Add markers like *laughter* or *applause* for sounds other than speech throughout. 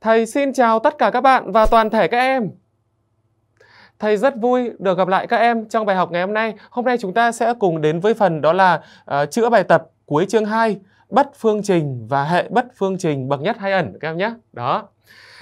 Thầy xin chào tất cả các bạn và toàn thể các em. Thầy rất vui được gặp lại các em trong bài học ngày hôm nay. Hôm nay chúng ta sẽ cùng đến với phần đó là uh, chữa bài tập cuối chương 2, bất phương trình và hệ bất phương trình bậc nhất hay ẩn các em nhé. Đó.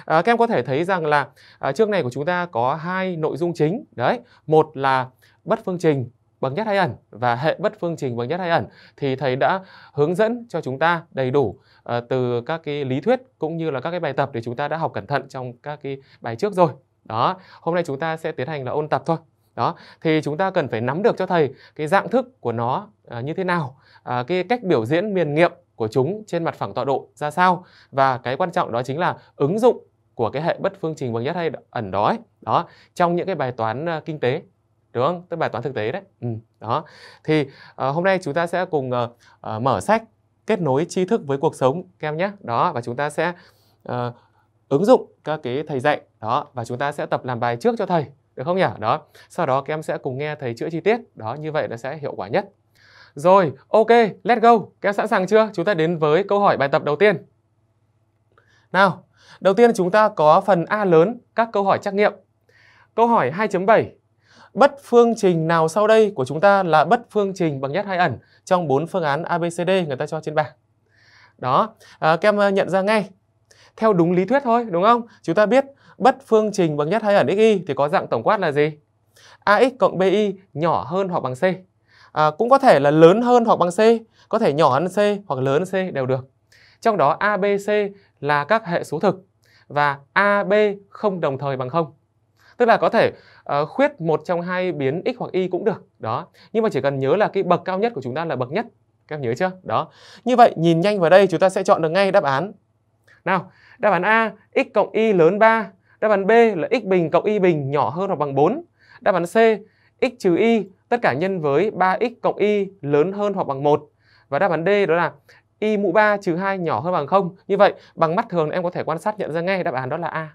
À, các em có thể thấy rằng là à, chương này của chúng ta có hai nội dung chính đấy một là bất phương trình bằng nhất hai ẩn và hệ bất phương trình bằng nhất hai ẩn thì thầy đã hướng dẫn cho chúng ta đầy đủ uh, từ các cái lý thuyết cũng như là các cái bài tập để chúng ta đã học cẩn thận trong các cái bài trước rồi. Đó, hôm nay chúng ta sẽ tiến hành là ôn tập thôi. Đó, thì chúng ta cần phải nắm được cho thầy cái dạng thức của nó uh, như thế nào, uh, cái cách biểu diễn miền nghiệm của chúng trên mặt phẳng tọa độ ra sao và cái quan trọng đó chính là ứng dụng của cái hệ bất phương trình bằng nhất hay ẩn đó đó trong những cái bài toán kinh tế đúng không tức bài toán thực tế đấy ừ, đó thì uh, hôm nay chúng ta sẽ cùng uh, uh, mở sách kết nối tri thức với cuộc sống các em nhé đó và chúng ta sẽ uh, ứng dụng các cái thầy dạy đó và chúng ta sẽ tập làm bài trước cho thầy được không nhỉ đó sau đó các em sẽ cùng nghe thầy chữa chi tiết đó như vậy nó sẽ hiệu quả nhất rồi ok let's go các em sẵn sàng chưa chúng ta đến với câu hỏi bài tập đầu tiên nào đầu tiên chúng ta có phần a lớn các câu hỏi trắc nghiệm câu hỏi 2.7 Bất phương trình nào sau đây của chúng ta là bất phương trình bằng nhất hai ẩn trong bốn phương án ABCD người ta cho trên bảng. Đó, à, các em à, nhận ra ngay. Theo đúng lý thuyết thôi, đúng không? Chúng ta biết bất phương trình bằng nhất hai ẩn xy thì có dạng tổng quát là gì? AX cộng BY nhỏ hơn hoặc bằng C. À, cũng có thể là lớn hơn hoặc bằng C, có thể nhỏ hơn C hoặc lớn hơn C đều được. Trong đó ABC là các hệ số thực và AB không đồng thời bằng không. Tức là có thể Ờ, khuyết một trong hai biến x hoặc y cũng được đó nhưng mà chỉ cần nhớ là cái bậc cao nhất của chúng ta là bậc nhất các em nhớ chưa đó như vậy nhìn nhanh vào đây chúng ta sẽ chọn được ngay đáp án nào đáp án a x cộng y lớn 3 đáp án b là x bình cộng y bình nhỏ hơn hoặc bằng 4 đáp án c x trừ y tất cả nhân với 3x cộng y lớn hơn hoặc bằng 1 và đáp án D đó là y mũ 3 trừ 2 nhỏ hơn bằng 0. Như vậy, bằng mắt thường em có thể quan sát nhận ra ngay đáp án đó là A.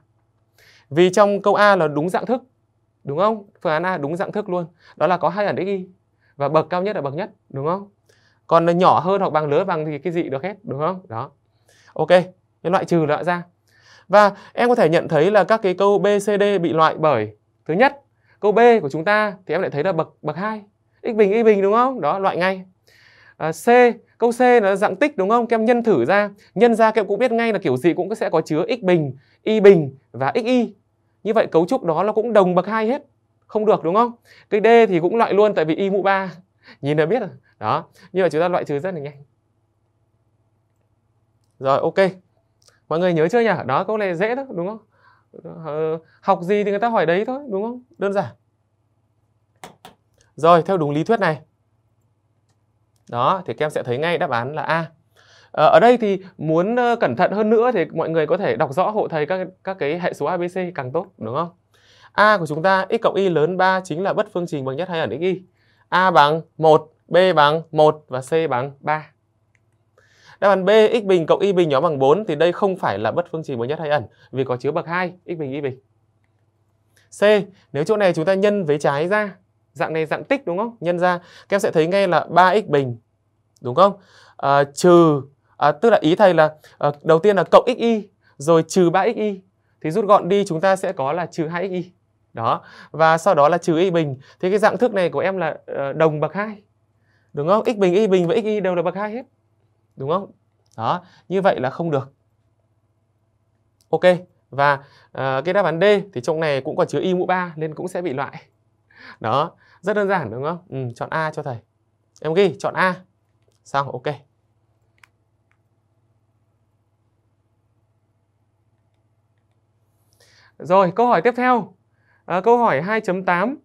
Vì trong câu A là đúng dạng thức đúng không phương án a đúng dạng thức luôn đó là có hai ẩn xy và bậc cao nhất là bậc nhất đúng không còn nhỏ hơn hoặc bằng lớn bằng thì cái gì được hết đúng không đó ok cái loại trừ loại ra và em có thể nhận thấy là các cái câu b c d bị loại bởi thứ nhất câu b của chúng ta thì em lại thấy là bậc bậc hai x bình y bình đúng không đó loại ngay à, c câu c là dạng tích đúng không các em nhân thử ra nhân ra các em cũng biết ngay là kiểu gì cũng sẽ có chứa x bình y bình và x y như vậy cấu trúc đó nó cũng đồng bậc hai hết không được đúng không cái d thì cũng loại luôn tại vì y mũ 3 nhìn là biết rồi đó như vậy chúng ta loại trừ rất là nhanh rồi ok mọi người nhớ chưa nhỉ đó câu này dễ đó đúng không ờ, học gì thì người ta hỏi đấy thôi đúng không đơn giản rồi theo đúng lý thuyết này đó thì các em sẽ thấy ngay đáp án là a Ờ, ở đây thì muốn ờ, cẩn thận hơn nữa thì mọi người có thể đọc rõ hộ thầy các các cái hệ số ABC càng tốt đúng không? A của chúng ta x cộng y lớn 3 chính là bất phương trình bằng nhất hai ẩn x y. A bằng 1, B bằng 1 và C bằng 3. Đáp án B x bình cộng y bình nhỏ bằng 4 thì đây không phải là bất phương trình bằng nhất hai ẩn vì có chứa bậc 2 x bình y bình. C, nếu chỗ này chúng ta nhân với trái ra, dạng này dạng tích đúng không? Nhân ra, các em sẽ thấy ngay là 3x bình đúng không? À, trừ à, tức là ý thầy là à, đầu tiên là cộng xy rồi trừ 3xy thì rút gọn đi chúng ta sẽ có là trừ 2xy đó và sau đó là trừ y bình thì cái dạng thức này của em là ờ, đồng bậc hai đúng không x bình y bình và xy đều là bậc hai hết đúng không đó như vậy là không được ok và uh, cái đáp án D thì trong này cũng còn chứa y mũ 3 nên cũng sẽ bị loại đó rất đơn giản đúng không ừ, chọn A cho thầy em ghi chọn A xong ok Rồi, câu hỏi tiếp theo. À, câu hỏi 2.8.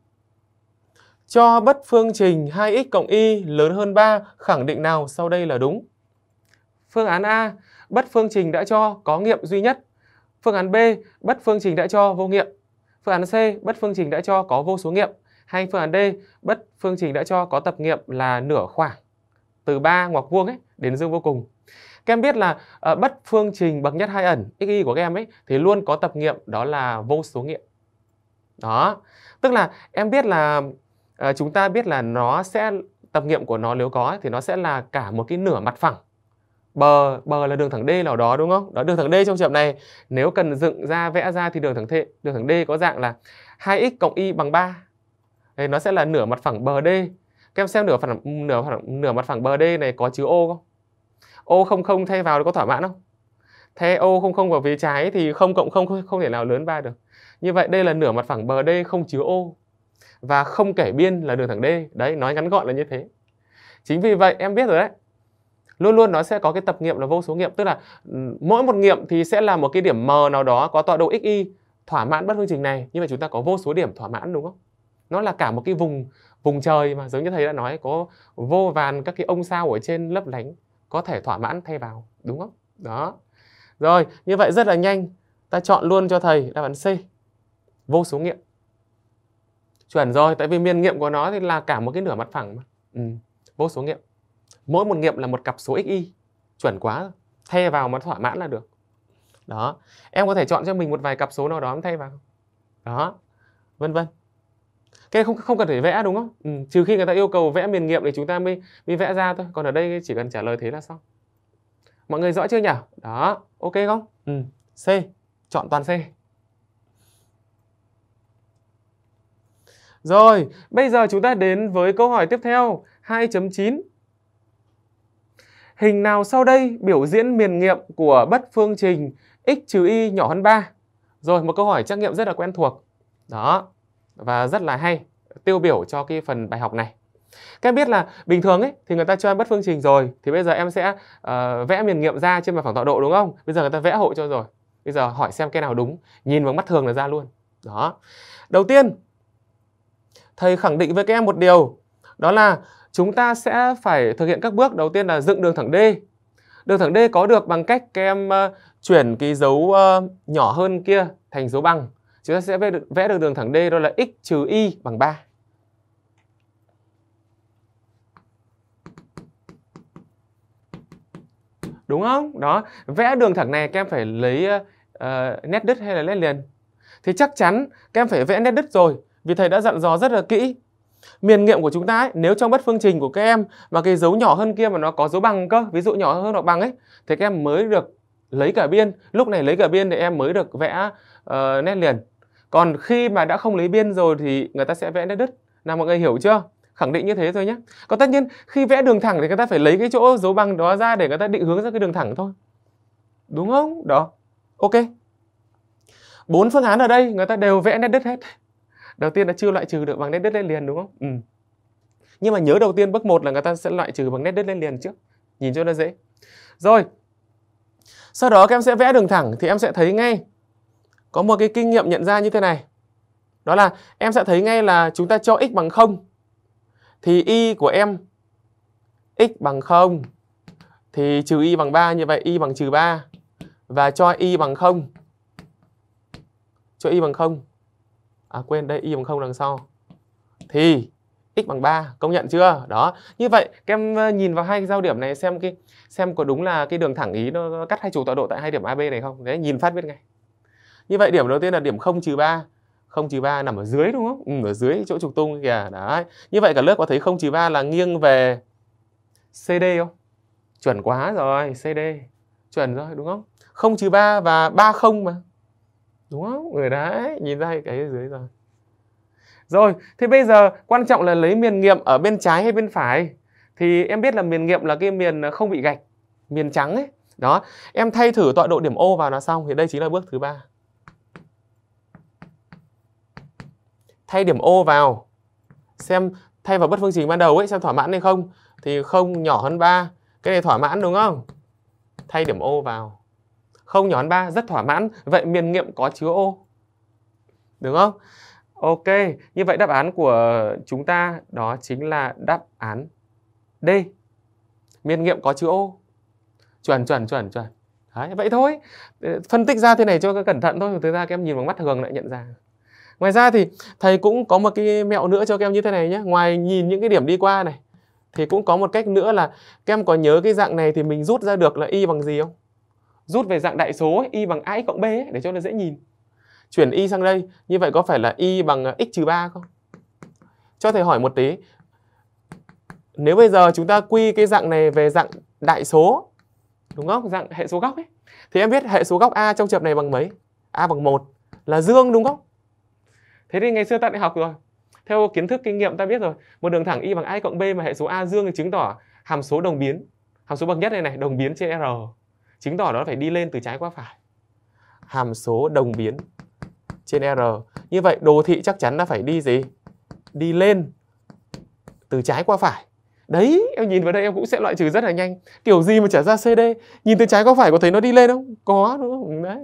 Cho bất phương trình 2x cộng y lớn hơn 3, khẳng định nào sau đây là đúng? Phương án A, bất phương trình đã cho có nghiệm duy nhất. Phương án B, bất phương trình đã cho vô nghiệm. Phương án C, bất phương trình đã cho có vô số nghiệm. Hay phương án D, bất phương trình đã cho có tập nghiệm là nửa khoảng từ 3 ngoặc vuông ấy đến dương vô cùng. Các em biết là uh, bất phương trình bậc nhất hai ẩn xy của các em ấy thì luôn có tập nghiệm đó là vô số nghiệm. Đó. Tức là em biết là uh, chúng ta biết là nó sẽ tập nghiệm của nó nếu có ấy, thì nó sẽ là cả một cái nửa mặt phẳng. Bờ bờ là đường thẳng D nào đó đúng không? Đó đường thẳng D trong trường hợp này nếu cần dựng ra vẽ ra thì đường thẳng T đường thẳng D có dạng là 2x cộng y bằng 3. Thì nó sẽ là nửa mặt phẳng bờ D. Các em xem nửa phẳng nửa phẳng, nửa mặt phẳng bờ D này có chữ ô không? o không thay vào có thỏa mãn không? Thế o không vào vế trái thì không cộng 0 không thể nào lớn ba được. Như vậy đây là nửa mặt phẳng bờ D không chứa O và không kể biên là đường thẳng D. Đấy, nói ngắn gọn là như thế. Chính vì vậy em biết rồi đấy. Luôn luôn nó sẽ có cái tập nghiệm là vô số nghiệm, tức là ừ, mỗi một nghiệm thì sẽ là một cái điểm M nào đó có tọa độ XY thỏa mãn bất phương trình này, Nhưng mà chúng ta có vô số điểm thỏa mãn đúng không? Nó là cả một cái vùng vùng trời mà giống như thầy đã nói có vô vàn các cái ông sao ở trên lấp lánh có thể thỏa mãn thay vào đúng không đó rồi như vậy rất là nhanh ta chọn luôn cho thầy đáp án C vô số nghiệm chuẩn rồi tại vì miền nghiệm của nó thì là cả một cái nửa mặt phẳng mà ừ. vô số nghiệm mỗi một nghiệm là một cặp số xy chuẩn quá thay vào mà thỏa mãn là được đó em có thể chọn cho mình một vài cặp số nào đó thay vào đó vân vân cái này không không cần phải vẽ đúng không ừ, trừ khi người ta yêu cầu vẽ miền nghiệm thì chúng ta mới mới vẽ ra thôi còn ở đây chỉ cần trả lời thế là xong mọi người rõ chưa nhỉ đó ok không ừ. c chọn toàn c rồi bây giờ chúng ta đến với câu hỏi tiếp theo 2.9 Hình nào sau đây biểu diễn miền nghiệm của bất phương trình x trừ y nhỏ hơn 3? Rồi, một câu hỏi trắc nghiệm rất là quen thuộc. Đó, và rất là hay tiêu biểu cho cái phần bài học này các em biết là bình thường ấy thì người ta cho em bất phương trình rồi thì bây giờ em sẽ uh, vẽ miền nghiệm ra trên mặt phẳng tọa độ đúng không bây giờ người ta vẽ hộ cho rồi bây giờ hỏi xem cái nào đúng nhìn bằng mắt thường là ra luôn đó đầu tiên thầy khẳng định với các em một điều đó là chúng ta sẽ phải thực hiện các bước đầu tiên là dựng đường thẳng D đường thẳng D có được bằng cách các em uh, chuyển cái dấu uh, nhỏ hơn kia thành dấu bằng Chúng ta sẽ vẽ được, vẽ được đường thẳng D đó là x trừ y bằng 3. Đúng không? Đó, vẽ đường thẳng này các em phải lấy uh, nét đứt hay là nét liền. Thì chắc chắn các em phải vẽ nét đứt rồi, vì thầy đã dặn dò rất là kỹ. Miền nghiệm của chúng ta ấy, nếu trong bất phương trình của các em mà cái dấu nhỏ hơn kia mà nó có dấu bằng cơ, ví dụ nhỏ hơn hoặc bằng ấy, thì các em mới được lấy cả biên lúc này lấy cả biên thì em mới được vẽ uh, nét liền còn khi mà đã không lấy biên rồi thì người ta sẽ vẽ nét đứt nào mọi người hiểu chưa khẳng định như thế thôi nhé còn tất nhiên khi vẽ đường thẳng thì người ta phải lấy cái chỗ dấu bằng đó ra để người ta định hướng ra cái đường thẳng thôi đúng không đó ok bốn phương án ở đây người ta đều vẽ nét đứt hết đầu tiên là chưa loại trừ được bằng nét đứt lên liền đúng không ừ. nhưng mà nhớ đầu tiên bước 1 là người ta sẽ loại trừ bằng nét đứt lên liền trước nhìn cho nó dễ rồi sau đó các em sẽ vẽ đường thẳng thì em sẽ thấy ngay có một cái kinh nghiệm nhận ra như thế này. Đó là em sẽ thấy ngay là chúng ta cho x bằng 0 thì y của em x bằng 0 thì trừ y bằng 3 như vậy y bằng trừ 3 và cho y bằng 0 cho y bằng 0 à quên đây y bằng 0 đằng sau thì x bằng 3 công nhận chưa đó như vậy các em ờ, nhìn vào hai cái giao điểm này xem cái xem có đúng là cái đường thẳng ý nó cắt hai trục tọa độ tại hai điểm AB này không đấy nhìn phát biết ngay như vậy điểm đầu tiên là điểm 0 trừ 3 0 trừ 3 nằm ở dưới đúng không? Ừ, ở dưới chỗ trục tung kìa. Đấy. Như vậy cả lớp có thấy 0 trừ 3 là nghiêng về CD không? Chuẩn quá rồi, CD. Chuẩn rồi đúng không? 0 trừ 3 và 3 0 mà. Đúng không? Người ừ, đấy, nhìn ra cái dưới rồi. Rồi, thế bây giờ quan trọng là lấy miền nghiệm ở bên trái hay bên phải. Thì em biết là miền nghiệm là cái miền không bị gạch, miền trắng ấy. Đó, em thay thử tọa độ điểm O vào là xong thì đây chính là bước thứ ba. thay điểm ô vào xem thay vào bất phương trình ban đầu ấy xem thỏa mãn hay không thì không nhỏ hơn 3 cái này thỏa mãn đúng không thay điểm ô vào không nhỏ hơn 3 rất thỏa mãn vậy miền nghiệm có chứa ô đúng không ok như vậy đáp án của chúng ta đó chính là đáp án D miền nghiệm có chứa ô chuẩn chuẩn chuẩn chuẩn Đấy, vậy thôi phân tích ra thế này cho cẩn thận thôi thực ra các em nhìn bằng mắt thường lại nhận ra ngoài ra thì thầy cũng có một cái mẹo nữa cho các em như thế này nhé ngoài nhìn những cái điểm đi qua này thì cũng có một cách nữa là các em có nhớ cái dạng này thì mình rút ra được là y bằng gì không rút về dạng đại số y bằng a x cộng b ấy, để cho nó dễ nhìn chuyển y sang đây như vậy có phải là y bằng x trừ 3 không cho thầy hỏi một tí nếu bây giờ chúng ta quy cái dạng này về dạng đại số đúng không dạng hệ số góc ấy thì em biết hệ số góc a trong trường này bằng mấy a bằng một là dương đúng không thế thì ngày xưa ta đã học rồi theo kiến thức kinh nghiệm ta biết rồi một đường thẳng y bằng a cộng b mà hệ số a dương thì chứng tỏ hàm số đồng biến hàm số bậc nhất này này đồng biến trên r chứng tỏ nó phải đi lên từ trái qua phải hàm số đồng biến trên r như vậy đồ thị chắc chắn nó phải đi gì đi lên từ trái qua phải đấy em nhìn vào đây em cũng sẽ loại trừ rất là nhanh kiểu gì mà trả ra cd nhìn từ trái qua phải có thấy nó đi lên không có đúng không đấy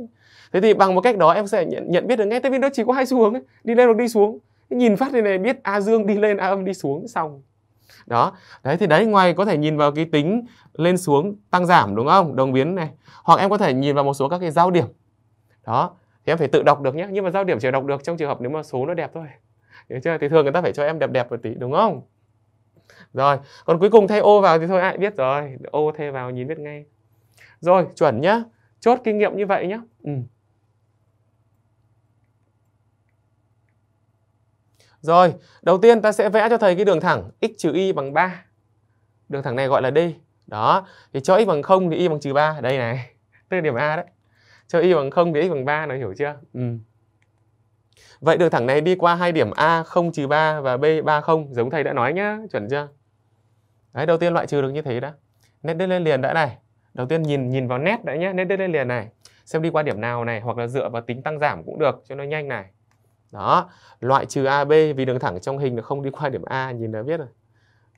thế thì bằng một cách đó em sẽ nhận, nhận biết được ngay tại vì nó chỉ có hai xu hướng ấy. đi lên hoặc đi xuống nhìn phát thì này biết a dương đi lên a âm đi xuống xong đó đấy thì đấy ngoài có thể nhìn vào cái tính lên xuống tăng giảm đúng không đồng biến này hoặc em có thể nhìn vào một số các cái giao điểm đó thì em phải tự đọc được nhé nhưng mà giao điểm chỉ đọc được trong trường hợp nếu mà số nó đẹp thôi được chưa thì thường người ta phải cho em đẹp đẹp một tí đúng không rồi còn cuối cùng thay ô vào thì thôi ai biết rồi ô thay vào nhìn biết ngay rồi chuẩn nhá chốt kinh nghiệm như vậy nhá ừ. Rồi, đầu tiên ta sẽ vẽ cho thầy cái đường thẳng x trừ y bằng 3. Đường thẳng này gọi là D. Đó, thì cho x bằng 0 thì y bằng trừ 3. Đây này, *laughs* tức là điểm A đấy. Cho y bằng 0 thì x bằng 3, nó hiểu chưa? Ừ. Vậy đường thẳng này đi qua hai điểm A 0 trừ 3 và B 3 0, giống thầy đã nói nhá, chuẩn chưa? Đấy, đầu tiên loại trừ được như thế đã. Nét đứt lên liền đã này. Đầu tiên nhìn nhìn vào nét đã nhá, nét đứt lên liền này. Xem đi qua điểm nào này, hoặc là dựa vào tính tăng giảm cũng được cho nó nhanh này đó loại trừ AB vì đường thẳng trong hình nó không đi qua điểm A nhìn đã biết rồi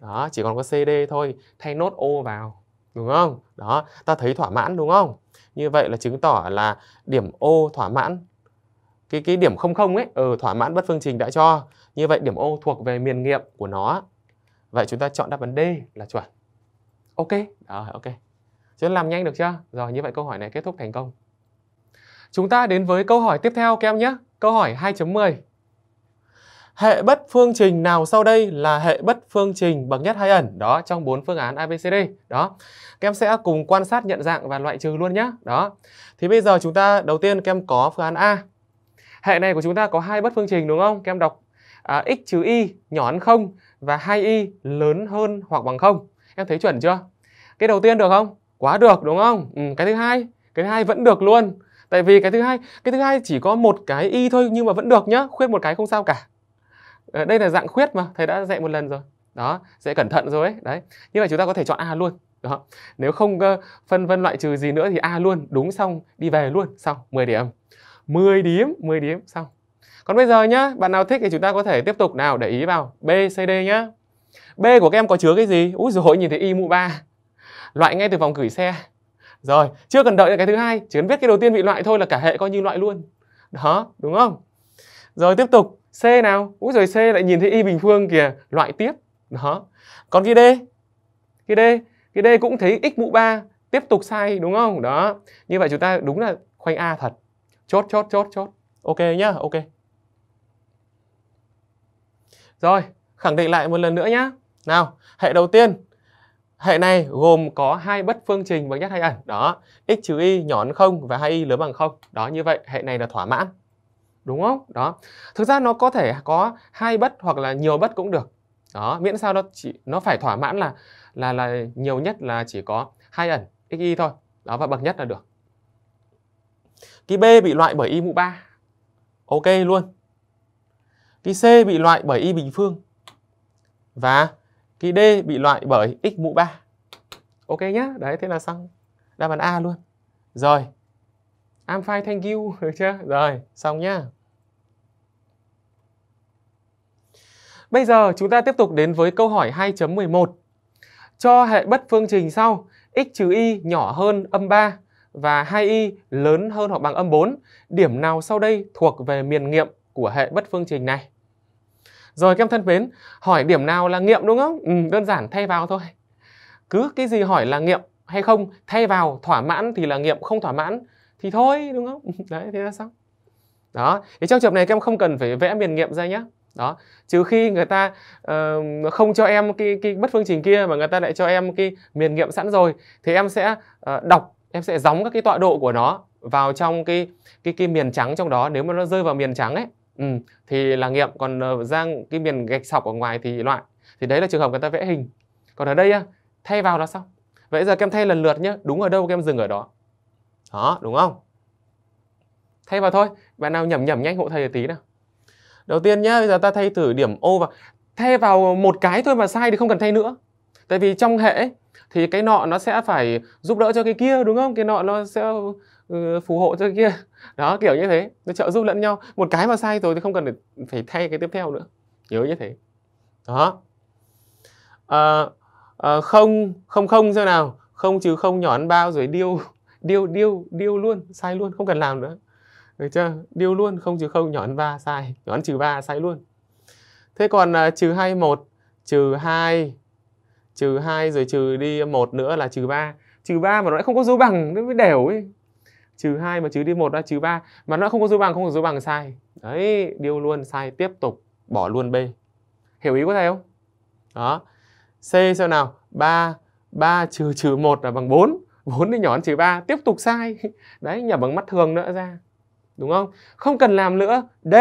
đó chỉ còn có CD thôi thay nốt O vào đúng không đó ta thấy thỏa mãn đúng không như vậy là chứng tỏ là điểm O thỏa mãn cái cái điểm không không ấy ừ, thỏa mãn bất phương trình đã cho như vậy điểm O thuộc về miền nghiệm của nó vậy chúng ta chọn đáp án D là chuẩn ok đó ok chúng làm nhanh được chưa rồi như vậy câu hỏi này kết thúc thành công chúng ta đến với câu hỏi tiếp theo các em nhé Câu hỏi 2.10 Hệ bất phương trình nào sau đây là hệ bất phương trình bậc nhất hay ẩn? Đó, trong bốn phương án ABCD. Đó. Các em sẽ cùng quan sát nhận dạng và loại trừ luôn nhé. Đó. Thì bây giờ chúng ta đầu tiên các em có phương án A. Hệ này của chúng ta có hai bất phương trình đúng không? Các em đọc à, x trừ y nhỏ hơn 0 và 2y lớn hơn hoặc bằng 0. Em thấy chuẩn chưa? Cái đầu tiên được không? Quá được đúng không? Ừ, cái thứ hai, cái thứ hai vẫn được luôn tại vì cái thứ hai cái thứ hai chỉ có một cái y thôi nhưng mà vẫn được nhá khuyết một cái không sao cả ờ, đây là dạng khuyết mà thầy đã dạy một lần rồi đó sẽ cẩn thận rồi ấy đấy như vậy chúng ta có thể chọn a luôn đó nếu không ờ, phân vân loại trừ gì nữa thì a luôn đúng xong đi về luôn xong 10 điểm 10 điểm 10 điểm xong còn bây giờ nhá bạn nào thích thì chúng ta có thể tiếp tục nào để ý vào b c d nhá b của các em có chứa cái gì úi rồi nhìn thấy y mũ ba loại ngay từ vòng gửi xe rồi chưa cần đợi cái thứ hai chỉ cần biết cái đầu tiên bị loại thôi là cả hệ coi như loại luôn đó đúng không rồi tiếp tục c nào úi rồi c lại nhìn thấy y bình phương kìa loại tiếp đó còn cái d cái d cái d cũng thấy x mũ 3 tiếp tục sai đúng không đó như vậy chúng ta đúng là khoanh a thật chốt chốt chốt chốt ok nhá ok rồi khẳng định lại một lần nữa nhá nào hệ đầu tiên Hệ này gồm có hai bất phương trình bằng nhất hay ẩn. Đó, x trừ y nhỏ hơn không và hai y lớn bằng không Đó như vậy hệ này là thỏa mãn. Đúng không? Đó. Thực ra nó có thể có hai bất hoặc là nhiều bất cũng được. Đó, miễn sao nó chỉ nó phải thỏa mãn là là là nhiều nhất là chỉ có hai ẩn x y thôi. Đó và bậc nhất là được. Cái B bị loại bởi y mũ 3. Ok luôn. Cái C bị loại bởi y bình phương. Và thì D bị loại bởi x mũ 3. Ok nhá, đấy thế là xong. Đáp án A luôn. Rồi. I'm fine, thank you, *laughs* được chưa? Rồi, xong nhá. Bây giờ chúng ta tiếp tục đến với câu hỏi 2.11. Cho hệ bất phương trình sau, x trừ y nhỏ hơn âm 3 và 2y lớn hơn hoặc bằng âm 4, điểm nào sau đây thuộc về miền nghiệm của hệ bất phương trình này? Rồi các em thân mến, hỏi điểm nào là nghiệm đúng không? Ừ, đơn giản thay vào thôi. Cứ cái gì hỏi là nghiệm hay không, thay vào thỏa mãn thì là nghiệm, không thỏa mãn thì thôi đúng không? *laughs* Đấy, thế là xong. Đó, thì trong trường này các em không cần phải vẽ miền nghiệm ra nhé. Đó, trừ khi người ta uh, không cho em cái, cái bất phương trình kia mà người ta lại cho em cái miền nghiệm sẵn rồi thì em sẽ uh, đọc, em sẽ gióng các cái tọa độ của nó vào trong cái cái cái miền trắng trong đó nếu mà nó rơi vào miền trắng ấy ừ, thì là nghiệm còn giang ờ, cái miền gạch sọc ở ngoài thì loại thì đấy là trường hợp người ta vẽ hình còn ở đây á, thay vào là xong vậy giờ kem thay lần lượt nhé đúng ở đâu kem dừng ở đó đó đúng không thay vào thôi bạn nào nhẩm nhẩm nhanh hộ thầy tí nào đầu tiên nhá bây giờ ta thay thử điểm ô vào thay vào một cái thôi mà sai thì không cần thay nữa tại vì trong hệ thì cái nọ nó sẽ phải giúp đỡ cho cái kia đúng không cái nọ nó sẽ Ừ, phù hộ cho kia đó kiểu như thế nó trợ giúp lẫn nhau một cái mà sai rồi thì không cần phải, phải thay cái tiếp theo nữa nhớ như thế đó à, à, không không không sao nào không trừ không nhỏ ăn bao rồi điêu *laughs* điêu điêu điêu luôn sai luôn không cần làm nữa được chưa điêu luôn không trừ không nhỏ ăn ba sai nhỏ ăn trừ ba sai luôn thế còn à, trừ hai một trừ hai trừ hai rồi trừ đi một nữa là trừ ba trừ ba mà nó lại không có dấu bằng nó mới đều ấy trừ 2 mà trừ đi một ra trừ 3 mà nó không có dấu bằng không có dấu bằng sai đấy điêu luôn sai tiếp tục bỏ luôn b hiểu ý của thầy không đó c sao nào 3 3 trừ trừ 1 là bằng 4 4 thì nhỏ hơn trừ 3 tiếp tục sai *laughs* đấy nhỏ bằng mắt thường nữa ra đúng không không cần làm nữa d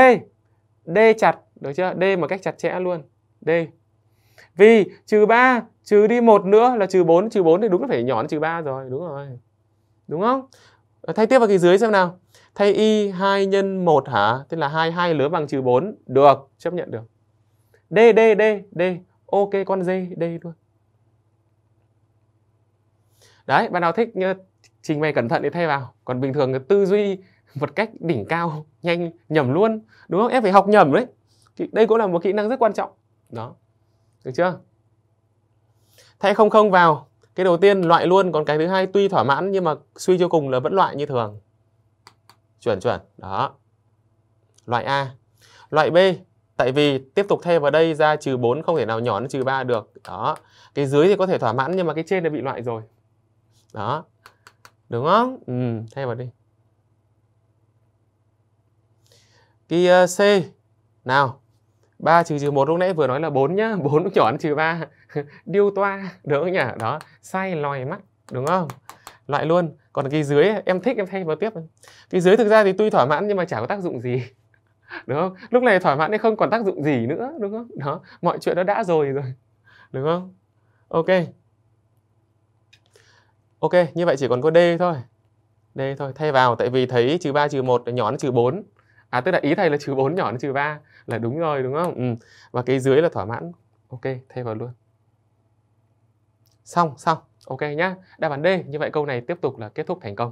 d chặt được chưa d một cách chặt chẽ luôn d vì trừ 3 trừ đi một nữa là trừ 4 trừ 4 thì đúng là phải nhỏ hơn trừ 3 rồi đúng rồi đúng không Ờ, thay tiếp vào kỳ dưới xem nào. Thay y 2 nhân 1 hả? thế là 2 2 lớn bằng trừ 4. Được, chấp nhận được. D, D, D, D. Ok, con D, D luôn. Đấy, bạn nào thích ờ, trình bày cẩn thận thì thay vào. Còn bình thường tư duy một cách đỉnh cao, nhanh, nhầm luôn. Đúng không? Em phải học nhầm đấy. Đây cũng là một kỹ năng rất quan trọng. Đó. Được chưa? Thay không không vào cái đầu tiên loại luôn còn cái thứ hai tuy thỏa mãn nhưng mà suy cho cùng là vẫn loại như thường chuẩn chuẩn đó loại A loại B tại vì tiếp tục thêm vào đây ra trừ 4 không thể nào nhỏ nó trừ 3 được đó cái dưới thì có thể thỏa mãn nhưng mà cái trên đã bị loại rồi đó đúng không ừ, thay vào đi cái uh, C nào 3 trừ trừ 1 lúc nãy vừa nói là 4 nhá 4 *laughs* nhỏ nó trừ 3 *laughs* điêu toa đúng không nhỉ đó say lòi mắt đúng không loại luôn còn cái dưới em thích em thay vào tiếp cái dưới thực ra thì tuy thỏa mãn nhưng mà chả có tác dụng gì *laughs* đúng không lúc này thỏa mãn hay không còn tác dụng gì nữa đúng không đó mọi chuyện nó đã rồi rồi *laughs* đúng không ok ok như vậy chỉ còn có d thôi d thôi thay vào tại vì thấy trừ ba trừ một nhỏ nó trừ bốn à tức là ý thầy là trừ bốn nhỏ nó trừ ba là đúng rồi đúng không ừ. và cái dưới là thỏa mãn ok thay vào luôn Xong, xong. Ok nhá. Đáp án D. Như vậy câu này tiếp tục là kết thúc thành công.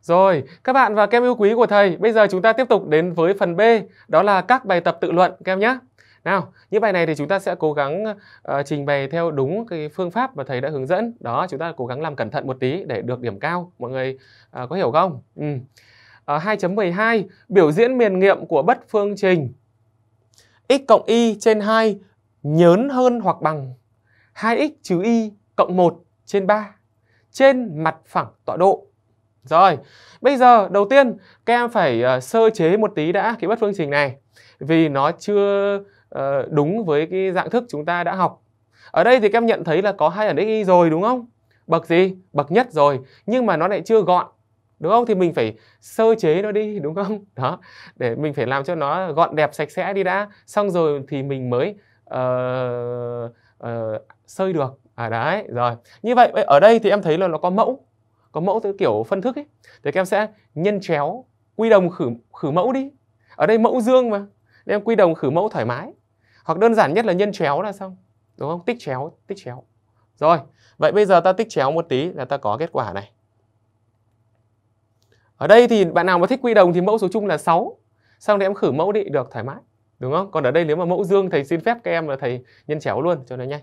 Rồi, các bạn và các em yêu quý của thầy, bây giờ chúng ta tiếp tục đến với phần B, đó là các bài tập tự luận các em nhé. Nào, những bài này thì chúng ta sẽ cố gắng uh, trình bày theo đúng cái phương pháp mà thầy đã hướng dẫn. Đó, chúng ta cố gắng làm cẩn thận một tí để được điểm cao. Mọi người uh, có hiểu không? Ừ. Uh, ờ, 2.12, biểu diễn miền nghiệm của bất phương trình. x cộng y trên 2 nhớn hơn hoặc bằng 2x trừ y cộng 1 trên 3 trên mặt phẳng tọa độ. Rồi, bây giờ đầu tiên các em phải uh, sơ chế một tí đã cái bất phương trình này vì nó chưa uh, đúng với cái dạng thức chúng ta đã học. Ở đây thì các em nhận thấy là có hai ẩn xy rồi đúng không? Bậc gì? Bậc nhất rồi, nhưng mà nó lại chưa gọn. Đúng không? Thì mình phải sơ chế nó đi đúng không? *laughs* Đó, để mình phải làm cho nó gọn đẹp sạch sẽ đi đã, xong rồi thì mình mới uh, uh, sơi được à đấy rồi như vậy ở đây thì em thấy là nó có mẫu có mẫu theo kiểu phân thức ấy thì em sẽ nhân chéo quy đồng khử khử mẫu đi ở đây mẫu dương mà nên em quy đồng khử mẫu thoải mái hoặc đơn giản nhất là nhân chéo là xong đúng không tích chéo tích chéo rồi vậy bây giờ ta tích chéo một tí là ta có kết quả này ở đây thì bạn nào mà thích quy đồng thì mẫu số chung là 6 xong thì em khử mẫu đi được thoải mái đúng không còn ở đây nếu mà mẫu dương thầy xin phép các em là thầy nhân chéo luôn cho nó nhanh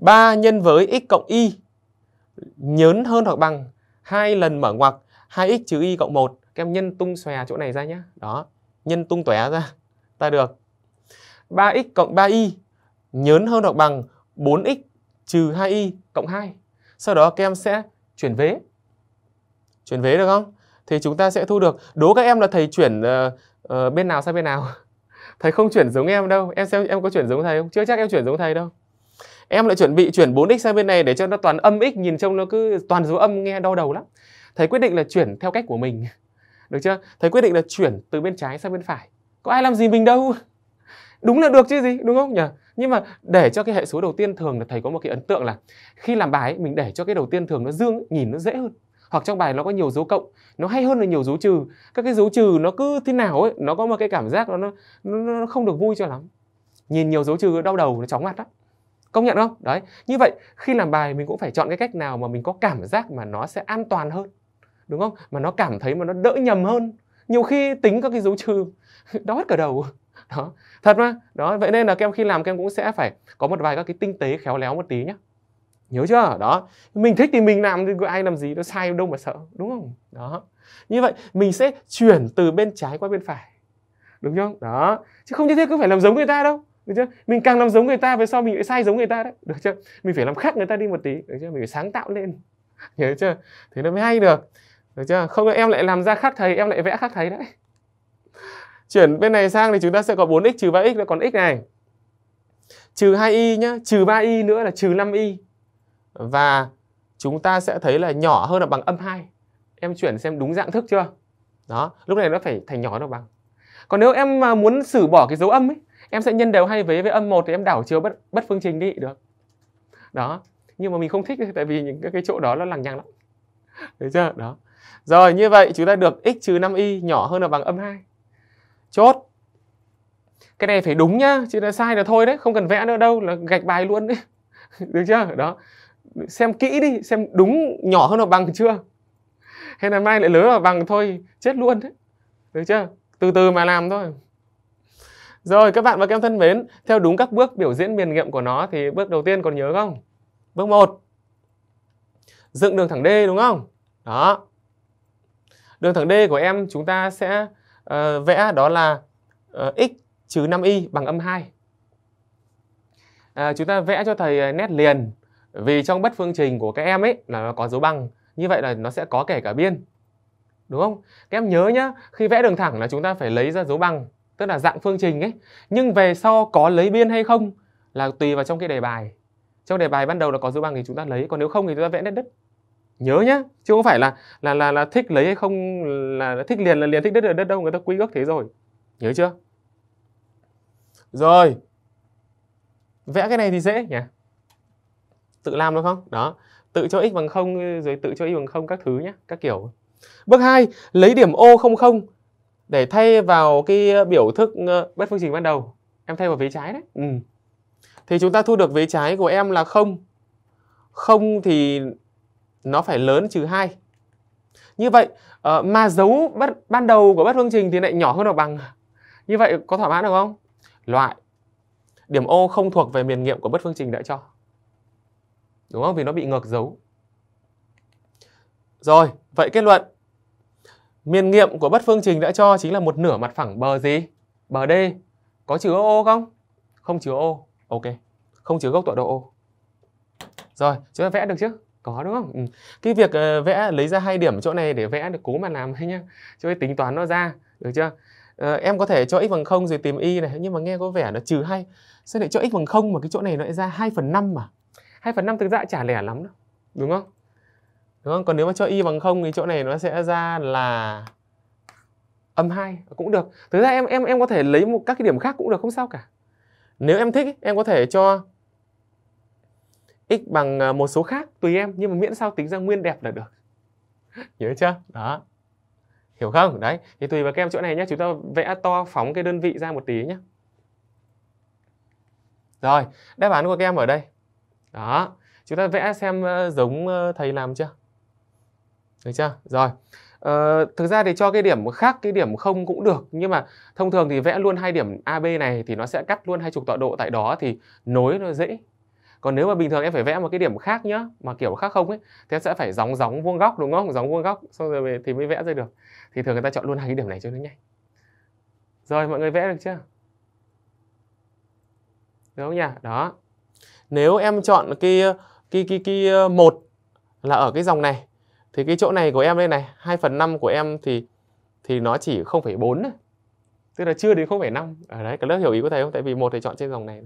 3 nhân với x cộng y nhớn hơn hoặc bằng hai lần mở ngoặc 2x trừ y cộng 1. Các em nhân tung xòe chỗ này ra nhé. Đó, nhân tung tóe ra. Ta được 3x cộng 3y nhớn hơn hoặc bằng 4x trừ 2y cộng 2. Sau đó các em sẽ chuyển vế. Chuyển vế được không? Thì chúng ta sẽ thu được. Đố các em là thầy chuyển uh, uh, bên nào sang bên nào. *laughs* thầy không chuyển giống em đâu. Em xem em có chuyển giống thầy không? Chưa chắc em chuyển giống thầy đâu em lại chuẩn bị chuyển 4x sang bên này để cho nó toàn âm x nhìn trông nó cứ toàn dấu âm nghe đau đầu lắm thầy quyết định là chuyển theo cách của mình *laughs* được chưa thầy quyết định là chuyển từ bên trái sang bên phải có ai làm gì mình đâu *laughs* đúng là được chứ gì đúng không nhỉ nhưng mà để cho cái hệ số đầu tiên thường là thầy có một cái ấn tượng là khi làm bài ấy, mình để cho cái đầu tiên thường nó dương ấy, nhìn nó dễ hơn hoặc trong bài nó có nhiều dấu cộng nó hay hơn là nhiều dấu trừ các cái dấu trừ nó cứ thế nào ấy nó có một cái cảm giác nó nó, nó không được vui cho lắm nhìn nhiều dấu trừ đau đầu nó chóng mặt đó công nhận không đấy như vậy khi làm bài mình cũng phải chọn cái cách nào mà mình có cảm giác mà nó sẽ an toàn hơn đúng không mà nó cảm thấy mà nó đỡ nhầm hơn nhiều khi tính các cái dấu trừ *laughs* đau hết cả đầu *laughs* đó thật mà đó vậy nên là các em khi làm các em cũng sẽ phải có một vài các cái tinh tế khéo léo một tí nhá nhớ chưa đó mình thích thì mình làm thì ai làm gì nó sai đâu mà sợ đúng không đó như vậy mình sẽ chuyển từ bên trái qua bên phải đúng không đó chứ không như thế cứ phải làm giống người ta đâu được chưa mình càng làm giống người ta về sau mình lại sai giống người ta đấy được chưa mình phải làm khác người ta đi một tí được chưa mình phải sáng tạo lên *laughs* hiểu chưa thế nó mới hay được được chưa không em lại làm ra khác thầy em lại vẽ khác thầy đấy *laughs* chuyển bên này sang thì chúng ta sẽ có 4x trừ 3x là còn x này trừ 2y nhá trừ 3y nữa là trừ 5y và chúng ta sẽ thấy là nhỏ hơn là bằng âm 2 em chuyển xem đúng dạng thức chưa đó lúc này nó phải thành nhỏ nó bằng còn nếu em mà muốn xử bỏ cái dấu âm ấy em sẽ nhân đều hay vế với âm một thì em đảo chiều bất bất phương trình đi được đó nhưng mà mình không thích tại vì những cái, cái chỗ đó nó lằng nhằng lắm đấy chưa đó rồi như vậy chúng ta được x trừ 5y nhỏ hơn là bằng âm 2 chốt cái này phải đúng nhá chứ là sai là thôi đấy không cần vẽ nữa đâu là gạch bài luôn đấy *laughs* được chưa đó xem kỹ đi xem đúng nhỏ hơn là bằng chưa hay là mai lại lớn là bằng thôi chết luôn đấy được chưa từ từ mà làm thôi rồi các bạn và các em thân mến, theo đúng các bước biểu diễn miền nghiệm của nó thì bước đầu tiên còn nhớ không? Bước 1. Dựng đường thẳng D đúng không? Đó. Đường thẳng D của em chúng ta sẽ uh, vẽ đó là uh, x trừ 5y bằng âm 2. À, chúng ta vẽ cho thầy ờ, nét liền vì trong bất phương trình của các em ấy là nó có dấu bằng như vậy là nó sẽ có kể cả biên đúng không các em nhớ nhá khi vẽ đường thẳng là chúng ta phải lấy ra dấu bằng tức là dạng phương trình ấy nhưng về so có lấy biên hay không là tùy vào trong cái đề bài trong đề bài ban đầu là có dấu bằng thì chúng ta lấy còn nếu không thì chúng ta vẽ nét đất nhớ nhá chứ không phải là là là là thích lấy hay không là, thích liền là liền thích đất là đất đâu người ta quy ước thế rồi nhớ chưa rồi vẽ cái này thì dễ nhỉ tự làm được không đó tự cho x bằng không rồi tự cho y bằng không các thứ nhé các kiểu bước 2 lấy điểm o không để thay vào cái ờ, biểu thức ờ, bất phương trình ban đầu em thay vào vế trái đấy ừ. thì chúng ta thu được vế trái của em là không không thì nó phải lớn trừ hai như vậy ờ, mà dấu bất, ban đầu của bất phương trình thì lại nhỏ hơn hoặc bằng như vậy có thỏa mãn được không loại điểm ô không thuộc về miền nghiệm của bất phương trình đã cho đúng không vì nó bị ngược dấu rồi vậy kết luận Miền nghiệm của bất phương trình đã cho chính là một nửa mặt phẳng bờ gì? Bờ D. Có chứa O không? Không chứa O Ok. Không chứa gốc tọa độ ô. Rồi, chúng ta vẽ được chứ? Có đúng không? Ừ. Cái việc uh, vẽ lấy ra hai điểm chỗ này để vẽ được cố mà làm hay nhá. Cho cái tính toán nó ra, được chưa? Uh, em có thể cho x bằng 0 rồi tìm y này, nhưng mà nghe có vẻ nó trừ hay. Sao lại cho x bằng 0 mà cái chỗ này nó lại ra 2 phần 5 mà? 2 phần 5 thực ra chả lẻ lắm đâu. Đúng không? Đúng không? Còn nếu mà cho y bằng không thì chỗ này nó sẽ ra là âm 2 cũng được. Thực ra em em em có thể lấy một các cái điểm khác cũng được không sao cả. Nếu em thích em có thể cho x bằng à, một số khác tùy em nhưng mà miễn sao tính ra nguyên đẹp là được. *laughs* Nhớ chưa? Đó. Hiểu không? Đấy, thì tùy vào các em chỗ này nhé, chúng ta vẽ to phóng cái đơn vị ra một tí nhé. Rồi, đáp án của các em ở đây. Đó, chúng ta vẽ xem ờ, giống ờ, thầy làm chưa? Được chưa? Rồi. Ờ, thực ra thì cho cái điểm khác cái điểm không cũng được nhưng mà thông thường thì vẽ luôn hai điểm AB này thì nó sẽ cắt luôn hai trục tọa độ tại đó thì nối nó dễ còn nếu mà bình thường em phải vẽ một cái điểm khác nhá mà kiểu khác không ấy thì em sẽ phải gióng gióng vuông góc đúng không gióng vuông góc xong rồi về thì mới vẽ ra được thì thường người ta chọn luôn hai cái điểm này cho nó nhanh rồi mọi người vẽ được chưa đúng không nhỉ đó nếu em chọn cái cái cái cái ờ, một là ở cái dòng này thì cái chỗ này của em đây này 2 phần 5 của em thì thì nó chỉ 0,4 tức là chưa đến 0,5 ở đấy cả lớp hiểu ý có thầy không tại vì một thì chọn trên dòng này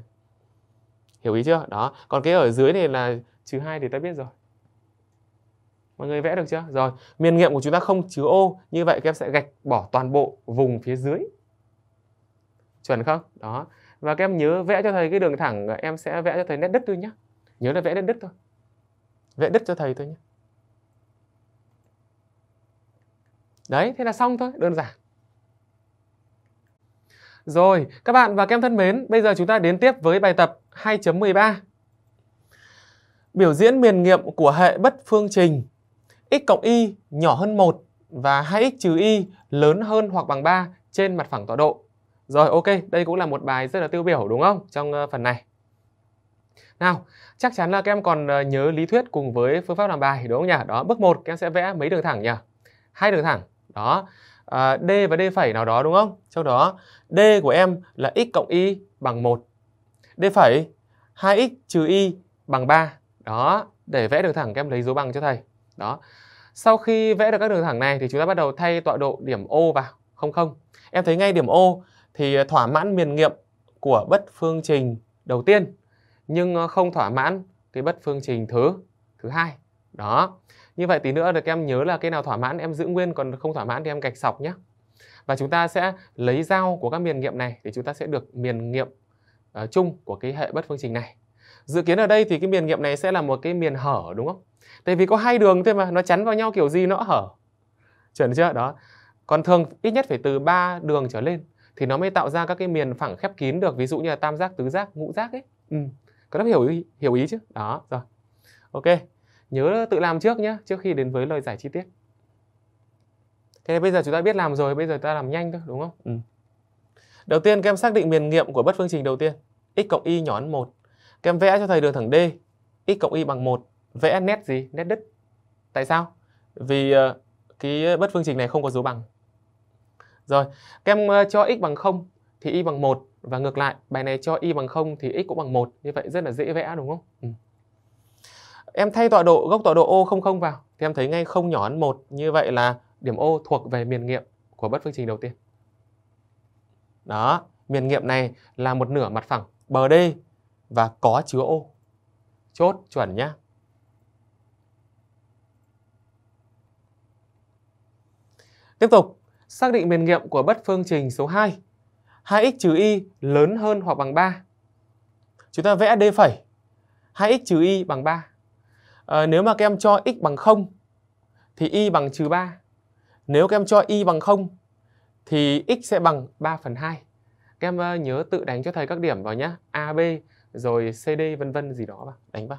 hiểu ý chưa đó còn cái ở dưới này là trừ hai thì ta biết rồi mọi người vẽ được chưa rồi miền nghiệm của chúng ta không chứa ô như vậy các em sẽ gạch bỏ toàn bộ vùng phía dưới chuẩn không đó và các em nhớ vẽ cho thầy cái đường thẳng em sẽ vẽ cho thầy nét đứt thôi nhé nhớ là vẽ nét đứt thôi vẽ đứt cho thầy thôi nhé Đấy, thế là xong thôi, đơn giản. Rồi, các bạn và các em thân mến, bây giờ chúng ta đến tiếp với bài tập 2.13. Biểu diễn miền nghiệm của hệ bất phương trình x cộng y nhỏ hơn 1 và 2x trừ y lớn hơn hoặc bằng 3 trên mặt phẳng tọa độ. Rồi, ok, đây cũng là một bài rất là tiêu biểu đúng không? Trong ờ, phần này. Nào, chắc chắn là các em còn ờ, nhớ lý thuyết cùng với phương pháp làm bài đúng không nhỉ? Đó, bước 1 các em sẽ vẽ mấy đường thẳng nhỉ? Hai đường thẳng đó à, d và d phẩy nào đó đúng không sau đó d của em là x cộng y bằng 1 d phẩy 2x trừ y bằng 3 đó để vẽ đường thẳng các em lấy dấu bằng cho thầy đó sau khi vẽ được các đường thẳng này thì chúng ta bắt đầu thay tọa độ điểm O vào không không em thấy ngay điểm O thì thỏa mãn miền nghiệm của bất phương trình đầu tiên nhưng ờ, không thỏa mãn cái bất phương trình thứ thứ hai đó như vậy tí nữa được em nhớ là cái nào thỏa mãn em giữ nguyên còn không thỏa mãn thì em gạch sọc nhé. Và chúng ta sẽ lấy giao của các miền nghiệm này thì chúng ta sẽ được miền nghiệm uh, chung của cái hệ bất phương trình này. Dự kiến ở đây thì cái miền nghiệm này sẽ là một cái miền hở đúng không? Tại vì có hai đường thôi mà nó chắn vào nhau kiểu gì nó hở. Chuẩn chưa? Đó. Còn thường ít nhất phải từ 3 đường trở lên thì nó mới tạo ra các cái miền phẳng khép kín được, ví dụ như là tam giác, tứ giác, ngũ giác ấy. Ừ. Các bác hiểu hiểu ý chứ? Đó, rồi. Ok nhớ tự làm trước nhé trước khi đến với lời giải chi tiết thế bây giờ chúng ta biết làm rồi bây giờ ta làm nhanh thôi đúng không ừ. đầu tiên các em xác định miền nghiệm của bất phương trình đầu tiên x cộng y nhỏ hơn một các em vẽ cho thầy đường thẳng d x cộng y bằng một vẽ nét gì nét đứt tại sao vì ờ, cái bất phương trình này không có dấu bằng rồi các em ờ, cho x bằng 0 thì y bằng 1 và ngược lại bài này cho y bằng 0 thì x cũng bằng 1 như vậy rất là dễ vẽ đúng không ừ em thay tọa độ gốc tọa độ o không không vào thì em thấy ngay không nhỏ hơn một như vậy là điểm o thuộc về miền nghiệm của bất phương trình đầu tiên đó miền nghiệm này là một nửa mặt phẳng bờ d và có chứa o chốt chuẩn nhá tiếp tục xác định miền nghiệm của bất phương trình số 2 2x trừ y lớn hơn hoặc bằng 3 chúng ta vẽ d phẩy 2x trừ y bằng 3 Ờ, nếu mà các em cho x bằng 0 thì y bằng trừ 3. Nếu các em cho y bằng 0 thì x sẽ bằng 3 phần 2. Các em ờ, nhớ tự đánh cho thầy các điểm vào nhé. ab rồi CD vân vân gì đó vào. Đánh vào.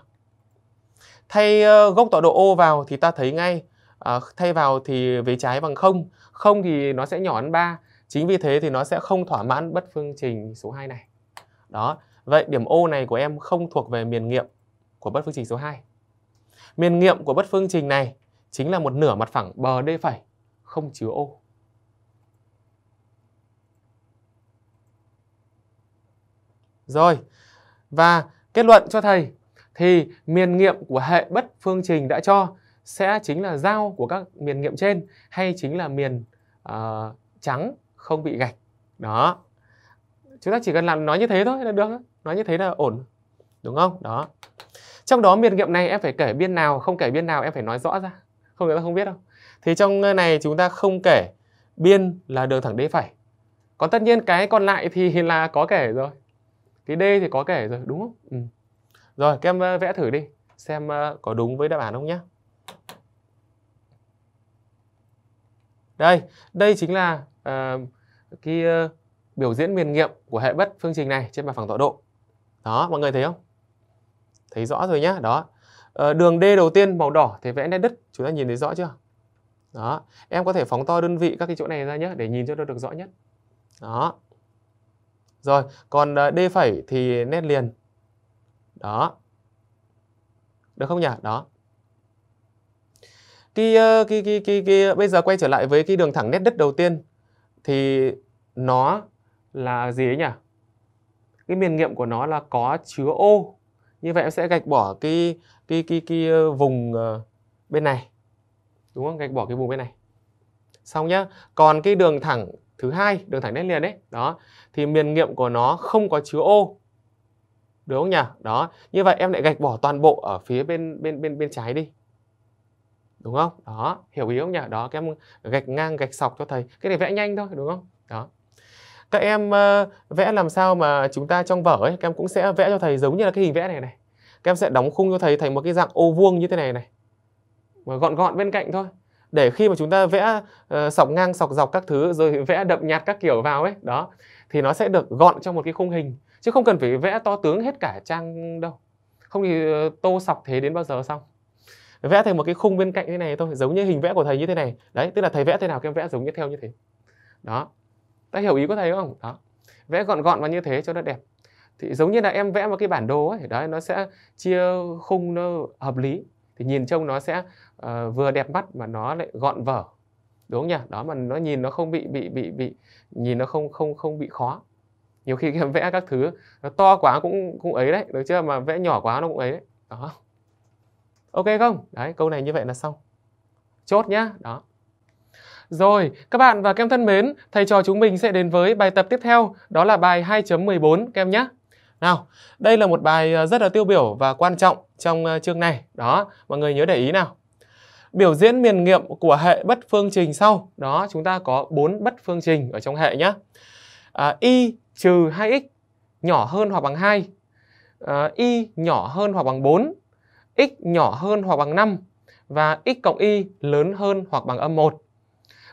Thay ờ, gốc tọa độ O vào thì ta thấy ngay. À, thay vào thì vế trái bằng 0. 0 thì nó sẽ nhỏ hơn 3. Chính vì thế thì nó sẽ không thỏa mãn bất phương trình số 2 này. Đó. Vậy điểm O này của em không thuộc về miền nghiệm của bất phương trình số 2. Miền nghiệm của bất phương trình này chính là một nửa mặt phẳng bờ D phẩy không chứa ô. Rồi, và kết luận cho thầy thì miền nghiệm của hệ bất phương trình đã cho sẽ chính là giao của các miền nghiệm trên hay chính là miền uh, trắng không bị gạch. Đó. Chúng ta chỉ cần làm nói như thế thôi là được. Nói như thế là ổn đúng không đó trong đó miệt nghiệm này em phải kể biên nào không kể biên nào em phải nói rõ ra không người ta không biết đâu thì trong này chúng ta không kể biên là đường thẳng d phải. còn tất nhiên cái còn lại thì *laughs* là có kể rồi cái d thì có kể rồi đúng không ừ. rồi các em ờ, vẽ thử đi xem ờ, có đúng với đáp án không nhá. đây đây chính là uh, cái uh, biểu diễn miền nghiệm của hệ bất phương trình này trên mặt phẳng tọa độ đó mọi người thấy không thấy rõ rồi nhá đó ờ, đường D đầu tiên màu đỏ thì vẽ nét đứt chúng ta nhìn thấy rõ chưa đó em có thể phóng to đơn vị các cái chỗ này ra nhé để nhìn cho nó được rõ nhất đó rồi còn ờ, D phẩy thì nét liền đó được không nhỉ đó cái, ờ, cái, cái, cái, cái bây giờ quay trở lại với cái đường thẳng nét đứt đầu tiên thì nó là gì ấy nhỉ cái miền nghiệm của nó là có chứa ô như vậy em sẽ gạch bỏ cái cái cái cái ờ, vùng ờ, bên này đúng không gạch bỏ cái vùng bên này xong nhá còn cái đường thẳng thứ hai đường thẳng nét liền đấy đó thì miền nghiệm của nó không có chứa ô đúng không nhỉ đó như vậy em lại gạch bỏ toàn bộ ở phía bên bên bên bên trái đi đúng không đó hiểu ý không nhỉ đó các em gạch ngang gạch sọc cho thầy cái này vẽ nhanh thôi đúng không đó các em uh, vẽ làm sao mà chúng ta trong vở ấy các em cũng sẽ vẽ cho thầy giống như là cái hình vẽ này này các em sẽ đóng khung cho thầy thành một cái dạng ô vuông như thế này này mà gọn gọn bên cạnh thôi để khi mà chúng ta vẽ uh, sọc ngang sọc dọc các thứ rồi *laughs* vẽ đậm nhạt các kiểu vào ấy đó thì nó sẽ được gọn trong một cái khung hình chứ không cần phải vẽ to tướng hết cả trang đâu không thì uh, tô sọc thế đến bao giờ xong vẽ thành một cái khung bên cạnh thế này thôi giống như hình vẽ của thầy như thế này đấy tức là thầy vẽ thế nào các em vẽ giống như theo như thế đó ta hiểu ý của thầy không đó vẽ gọn gọn và như thế cho nó đẹp thì giống như là em vẽ một cái bản đồ ấy đấy nó sẽ chia khung nó hợp lý thì nhìn trông nó sẽ uh, vừa đẹp mắt mà nó lại gọn vở đúng không nhỉ đó mà nó nhìn nó không bị bị bị bị nhìn nó không không không bị khó nhiều khi *laughs* em vẽ các thứ nó to quá cũng cũng ấy đấy được chưa mà vẽ nhỏ quá nó cũng ấy đấy đó ok không đấy câu này như vậy là xong chốt nhá đó rồi, các bạn và các em thân mến, thầy trò chúng mình sẽ đến với bài tập tiếp theo, đó là bài 2.14 các em nhé. Nào, đây là một bài ờ, rất là tiêu biểu và quan trọng trong ờ, chương này. Đó, mọi người nhớ để ý nào. Biểu diễn miền nghiệm của hệ bất phương trình sau. Đó, chúng ta có 4 bất phương trình ở trong hệ nhé. À, y trừ 2x nhỏ hơn hoặc bằng 2. À, y nhỏ hơn hoặc bằng 4. X nhỏ hơn hoặc bằng 5. Ờ, và x cộng y lớn hơn hoặc bằng âm 1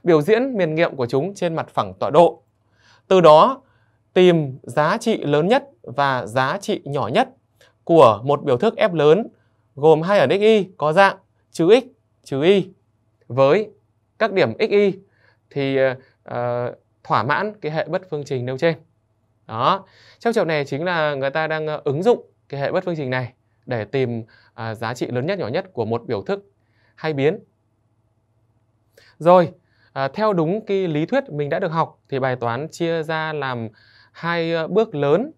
biểu diễn miền nghiệm của chúng trên mặt phẳng tọa độ. Từ đó tìm giá trị lớn nhất và giá trị nhỏ nhất của một biểu thức F lớn gồm hai ẩn xy có dạng chữ x chữ y với các điểm xy thì uh, thỏa mãn cái hệ bất phương trình nêu trên. Đó. Trong trường này chính là người ta đang ờ, ứng dụng cái hệ bất phương trình này để tìm uh, giá trị lớn nhất nhỏ nhất của một biểu thức hai biến. Rồi, à, theo đúng cái lý thuyết mình đã được học thì bài toán chia ra làm hai bước lớn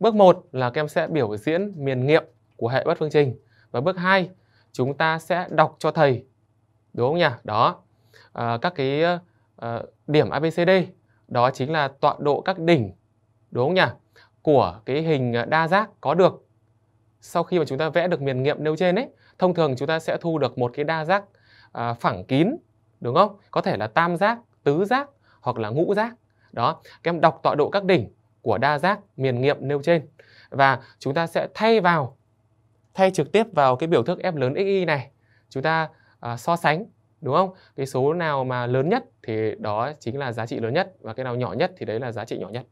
bước một là các em sẽ biểu diễn miền nghiệm của hệ bất phương trình và bước hai chúng ta sẽ đọc cho thầy đúng không nhỉ đó à, các cái à, điểm abcd đó chính là tọa độ các đỉnh đúng không nhỉ của cái hình đa giác có được sau khi mà chúng ta vẽ được miền nghiệm nêu trên ấy thông thường chúng ta sẽ thu được một cái đa giác à, phẳng kín đúng không có thể là tam giác tứ giác hoặc là ngũ giác đó các em đọc tọa độ các đỉnh của đa giác miền nghiệm nêu trên và chúng ta sẽ thay vào thay trực tiếp vào cái biểu thức f lớn xy này chúng ta à, so sánh đúng không cái số nào mà lớn nhất thì đó chính là giá trị lớn nhất và cái nào nhỏ nhất thì đấy là giá trị nhỏ nhất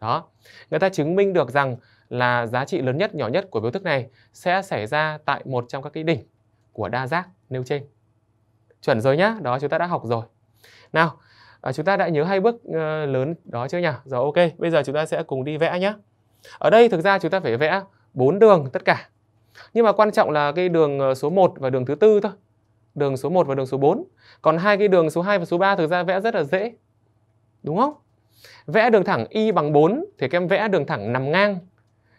đó người ta chứng minh được rằng là giá trị lớn nhất nhỏ nhất của biểu thức này sẽ xảy ra tại một trong các cái đỉnh của đa giác nêu trên chuẩn rồi nhá đó chúng ta đã học rồi nào à, chúng ta đã nhớ hai bước uh, lớn đó chưa nhỉ rồi ok bây giờ chúng ta sẽ cùng đi vẽ nhá ở đây thực ra chúng ta phải vẽ bốn đường tất cả nhưng mà quan trọng là cái đường ờ, số 1 và đường thứ tư thôi đường số 1 và đường số 4 còn hai cái đường số 2 và số 3 thực ra vẽ rất là dễ đúng không vẽ đường thẳng y bằng 4 thì các em vẽ đường thẳng nằm ngang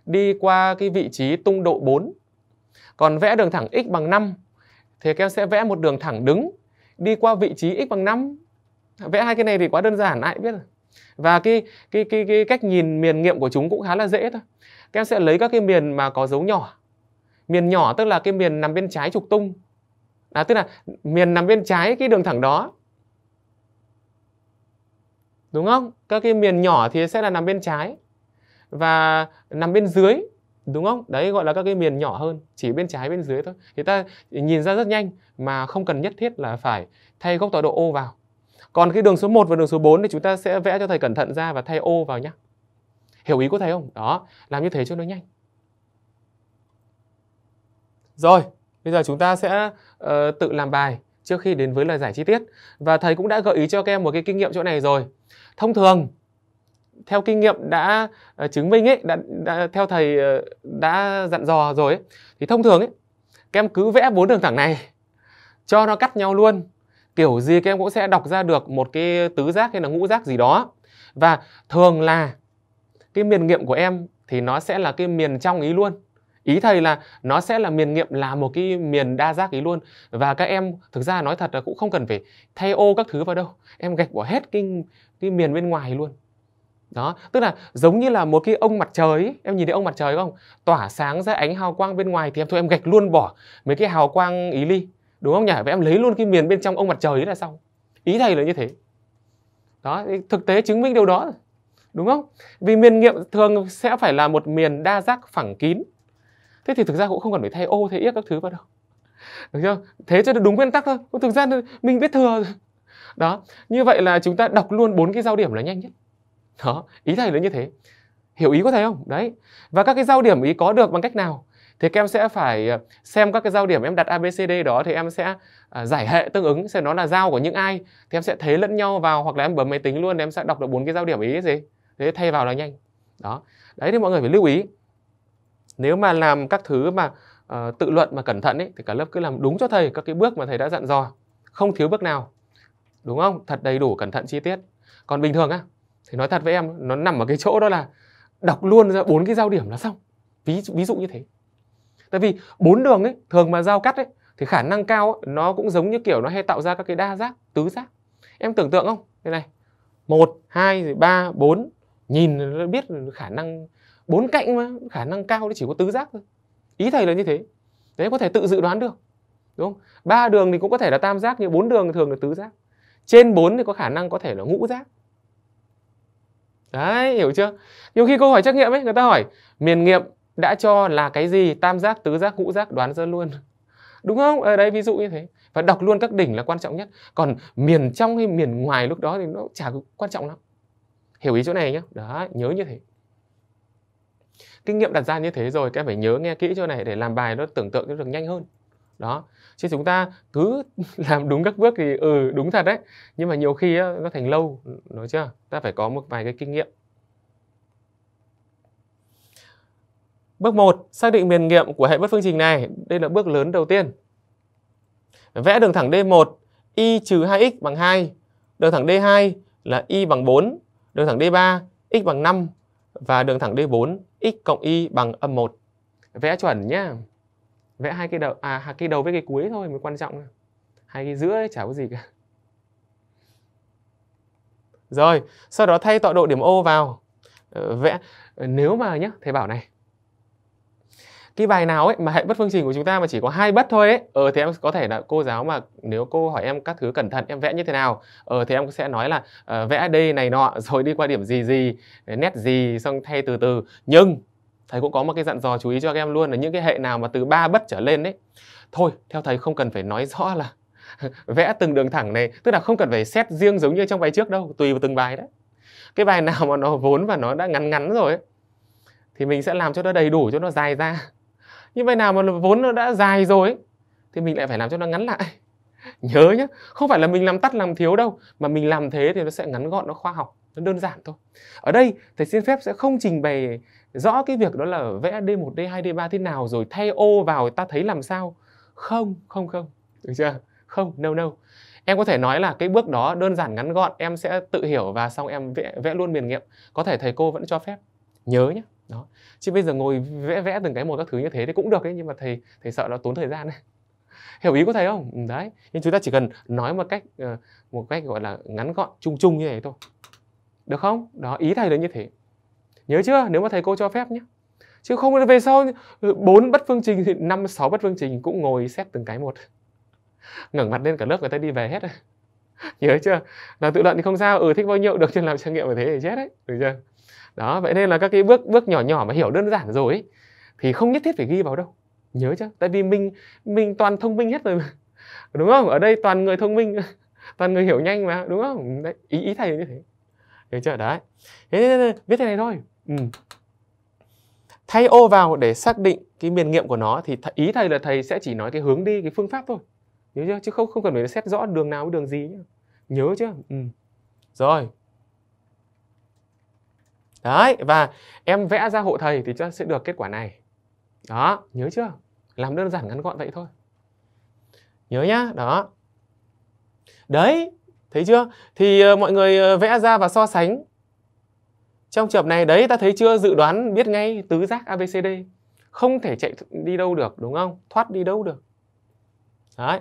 đi qua cái vị trí tung độ 4 còn vẽ đường thẳng x bằng 5 thì các em sẽ vẽ một đường thẳng đứng đi qua vị trí x bằng 5 vẽ hai cái này thì quá đơn giản ai cũng biết rồi và cái cái cái cái cách nhìn miền nghiệm của chúng cũng khá là dễ thôi các em sẽ lấy các cái miền mà có dấu nhỏ miền nhỏ tức là cái miền nằm bên trái trục tung à, tức là miền nằm bên trái cái đường thẳng đó đúng không các cái miền nhỏ thì sẽ là nằm bên trái và nằm bên dưới đúng không đấy gọi là các cái miền nhỏ hơn chỉ bên trái bên dưới thôi thì ta nhìn ra rất nhanh mà không cần nhất thiết là phải thay góc tọa độ ô vào còn cái đường số 1 và đường số 4 thì chúng ta sẽ vẽ cho thầy cẩn thận ra và thay ô vào nhé hiểu ý của thầy không đó làm như thế cho nó nhanh rồi bây giờ chúng ta sẽ uh, tự làm bài trước khi đến với lời giải chi tiết và thầy cũng đã gợi ý cho các em một cái kinh nghiệm chỗ này rồi thông thường theo kinh nghiệm đã uh, chứng minh ấy đã, đã theo thầy uh, đã dặn dò rồi ấy, thì thông thường ấy các em cứ vẽ bốn đường thẳng này cho nó cắt nhau luôn kiểu gì các em cũng sẽ đọc ra được một cái tứ giác hay là ngũ giác gì đó và thường là cái miền nghiệm của em thì nó sẽ là cái miền trong ý luôn ý thầy là nó sẽ là miền nghiệm là một cái miền đa giác ý luôn và các em thực ra nói thật là cũng không cần phải thay ô các thứ vào đâu em gạch bỏ hết cái cái miền bên ngoài luôn đó tức là giống như là một cái ông mặt trời ấy, em nhìn thấy ông mặt trời không tỏa sáng ra ánh hào quang bên ngoài thì em thôi em gạch luôn bỏ mấy cái hào quang ý ly đúng không nhỉ và em lấy luôn cái miền bên trong ông mặt trời ấy là xong ý thầy là như thế đó thực tế chứng minh điều đó đúng không vì miền nghiệm thường sẽ phải là một miền đa giác phẳng kín thế thì thực ra cũng không cần phải thay ô thay yếc các thứ vào đâu được chưa thế cho đúng nguyên tắc thôi thực ra mình biết thừa đó như vậy là chúng ta đọc luôn bốn cái giao điểm là nhanh nhất đó ý thầy là như thế hiểu ý của thầy không đấy và các cái giao điểm ý có được bằng cách nào thì các em sẽ phải ờ, xem các cái giao điểm em đặt abcd đó thì em sẽ à, giải hệ tương ứng xem nó là giao của những ai thì em sẽ thế lẫn nhau vào hoặc là em bấm máy tính luôn em sẽ đọc được bốn cái giao điểm ý gì thế thay vào là nhanh đó đấy thì mọi người phải lưu ý nếu mà làm các thứ mà uh, tự luận mà cẩn thận ấy thì cả lớp cứ làm đúng cho thầy các cái bước mà thầy đã dặn dò không thiếu bước nào đúng không thật đầy đủ cẩn thận chi tiết còn bình thường á thì nói thật với em nó nằm ở cái chỗ đó là đọc luôn ra bốn cái giao điểm là xong ví ví dụ như thế tại vì bốn đường ấy thường mà giao cắt ấy thì khả năng cao ấy, nó cũng giống như kiểu nó hay tạo ra các cái đa giác tứ giác em tưởng tượng không thế này một hai rồi ba bốn nhìn biết khả năng bốn cạnh mà khả năng cao nó chỉ có tứ giác thôi ý thầy là như thế đấy có thể tự dự đoán được đúng không ba đường thì cũng có thể là tam giác nhưng bốn đường thường là tứ giác trên bốn thì có khả năng có thể là ngũ giác đấy hiểu chưa nhiều khi câu hỏi trắc nghiệm ấy người ta hỏi miền nghiệm đã cho là cái gì tam giác tứ giác ngũ giác đoán ra luôn *laughs* đúng không ở ờ, đây ví dụ như thế và đọc luôn các đỉnh là quan trọng nhất còn miền trong hay miền ngoài lúc đó thì nó chả quan trọng lắm hiểu ý chỗ này nhé đó nhớ như thế kinh nghiệm đặt ra như thế rồi các em phải nhớ nghe kỹ chỗ này để làm bài nó tưởng tượng nó được nhanh hơn đó chứ chúng ta cứ *laughs* làm đúng các bước thì ừ đúng thật đấy nhưng mà nhiều khi á, nó thành lâu nói chưa ta phải có một vài cái kinh nghiệm Bước 1, xác định miền nghiệm của hệ bất phương trình này. Đây là bước lớn đầu tiên. Vẽ đường thẳng D1, y trừ 2x bằng 2. Đường thẳng D2 là y bằng 4. Đường thẳng D3, x bằng 5. Và đường thẳng D4, x cộng y bằng âm 1. Vẽ chuẩn nhé vẽ hai cái đầu à cái đầu với cái cuối thôi mới quan trọng hai cái giữa ấy, chả có gì cả rồi sau đó thay tọa độ điểm ô vào ờ, vẽ ờ, nếu mà nhá thầy bảo này cái bài nào ấy mà hệ bất phương trình của chúng ta mà chỉ có hai bất thôi ấy ờ thì em có thể là cô giáo mà nếu cô hỏi em các thứ cẩn thận em vẽ như thế nào ờ thì em sẽ nói là uh, vẽ đây này nọ *laughs* rồi đi qua điểm gì gì nét gì xong thay từ từ nhưng thầy cũng có một cái dặn dò chú ý cho các em luôn là những cái hệ nào mà từ ba bất trở lên đấy thôi theo thầy không cần phải nói rõ là *laughs* vẽ từng đường thẳng này tức là không cần phải xét riêng giống như trong bài trước đâu tùy vào từng bài đấy cái bài nào mà nó vốn và nó đã ngắn ngắn rồi ấy, thì mình sẽ làm cho nó đầy đủ cho nó dài ra như bài nào mà vốn nó đã dài rồi ấy, thì mình lại phải làm cho nó ngắn lại *laughs* nhớ nhé không phải là mình làm tắt làm thiếu đâu mà mình làm thế thì nó sẽ ngắn gọn nó khoa học nó đơn giản thôi ở đây thầy xin phép sẽ không trình bày rõ cái việc đó là vẽ D1, D2, D3 thế nào rồi thay ô vào ta thấy làm sao. Không, không, không. Được chưa? Không, no, no. Em có thể nói là cái bước đó đơn giản ngắn gọn, em sẽ tự hiểu và xong em vẽ, vẽ luôn miền nghiệm. Có thể thầy cô vẫn cho phép. Nhớ nhé. Đó. Chứ bây giờ ngồi vẽ vẽ từng cái một các thứ như thế thì cũng được ấy nhưng mà thầy thầy sợ nó tốn thời gian đấy *laughs* hiểu ý của thầy không ừ, đấy nhưng chúng ta chỉ cần nói một cách ờ, một cách gọi là ngắn gọn chung chung như thế thôi được không đó ý thầy là như thế nhớ chưa nếu mà thầy cô cho phép nhé chứ không về sau ừ, bốn bất phương trình thì năm sáu bất phương trình cũng ngồi xét từng cái một ngẩng mặt lên cả lớp người ta đi về hết rồi *laughs* nhớ chưa là tự luận thì không sao ừ thích bao nhiêu được chứ làm trải nghiệm như thế thì chết đấy được chưa đó vậy nên là các cái bước bước nhỏ nhỏ mà hiểu đơn giản rồi ấy, thì không nhất thiết phải ghi vào đâu nhớ chưa tại vì mình mình toàn thông minh hết rồi mà đúng không ở đây toàn người thông minh *laughs* toàn người hiểu nhanh mà đúng không đấy ý ý thầy như thế được chưa đấy thế viết thế này thôi Ừ. thay ô vào để xác định cái miền nghiệm của nó thì th- ý thầy là thầy sẽ chỉ nói cái hướng đi cái phương pháp thôi nhớ chưa chứ không không cần phải xét rõ đường nào với đường gì nhá nhớ chưa ừ. rồi đấy và em vẽ ra hộ thầy thì cho sẽ được kết quả này đó nhớ chưa làm đơn giản ngắn gọn vậy thôi nhớ nhá đó đấy thấy chưa thì ờ, mọi người ờ, vẽ ra và so sánh trong trường hợp này đấy ta thấy chưa dự đoán biết ngay tứ giác abcd không thể chạy đi đâu được đúng không thoát đi đâu được đấy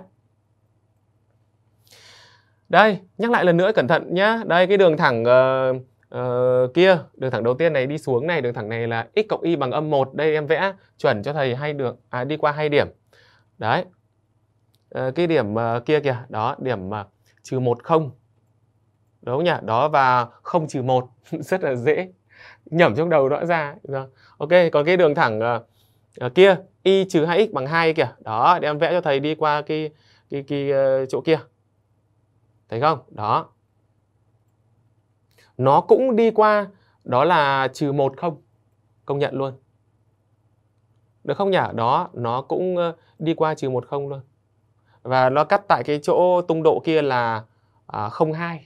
đây nhắc lại lần nữa cẩn thận nhá đây cái đường thẳng uh, uh, kia đường thẳng đầu tiên này đi xuống này đường thẳng này là x cộng y bằng âm 1 đây em vẽ chuẩn cho thầy hay được à, đi qua hai điểm đấy uh, cái điểm uh, kia kìa đó điểm trừ một không đúng không nhỉ đó và không trừ một *laughs* rất là dễ nhẩm trong đầu nó ra ok còn cái đường thẳng uh, kia y trừ hai x bằng hai kìa đó để em vẽ cho thầy đi qua cái cái, cái uh, chỗ kia thấy không đó nó cũng đi qua đó là trừ một không công nhận luôn được không nhỉ đó nó cũng đi qua trừ một không luôn và nó cắt tại cái chỗ tung độ kia là à, không hai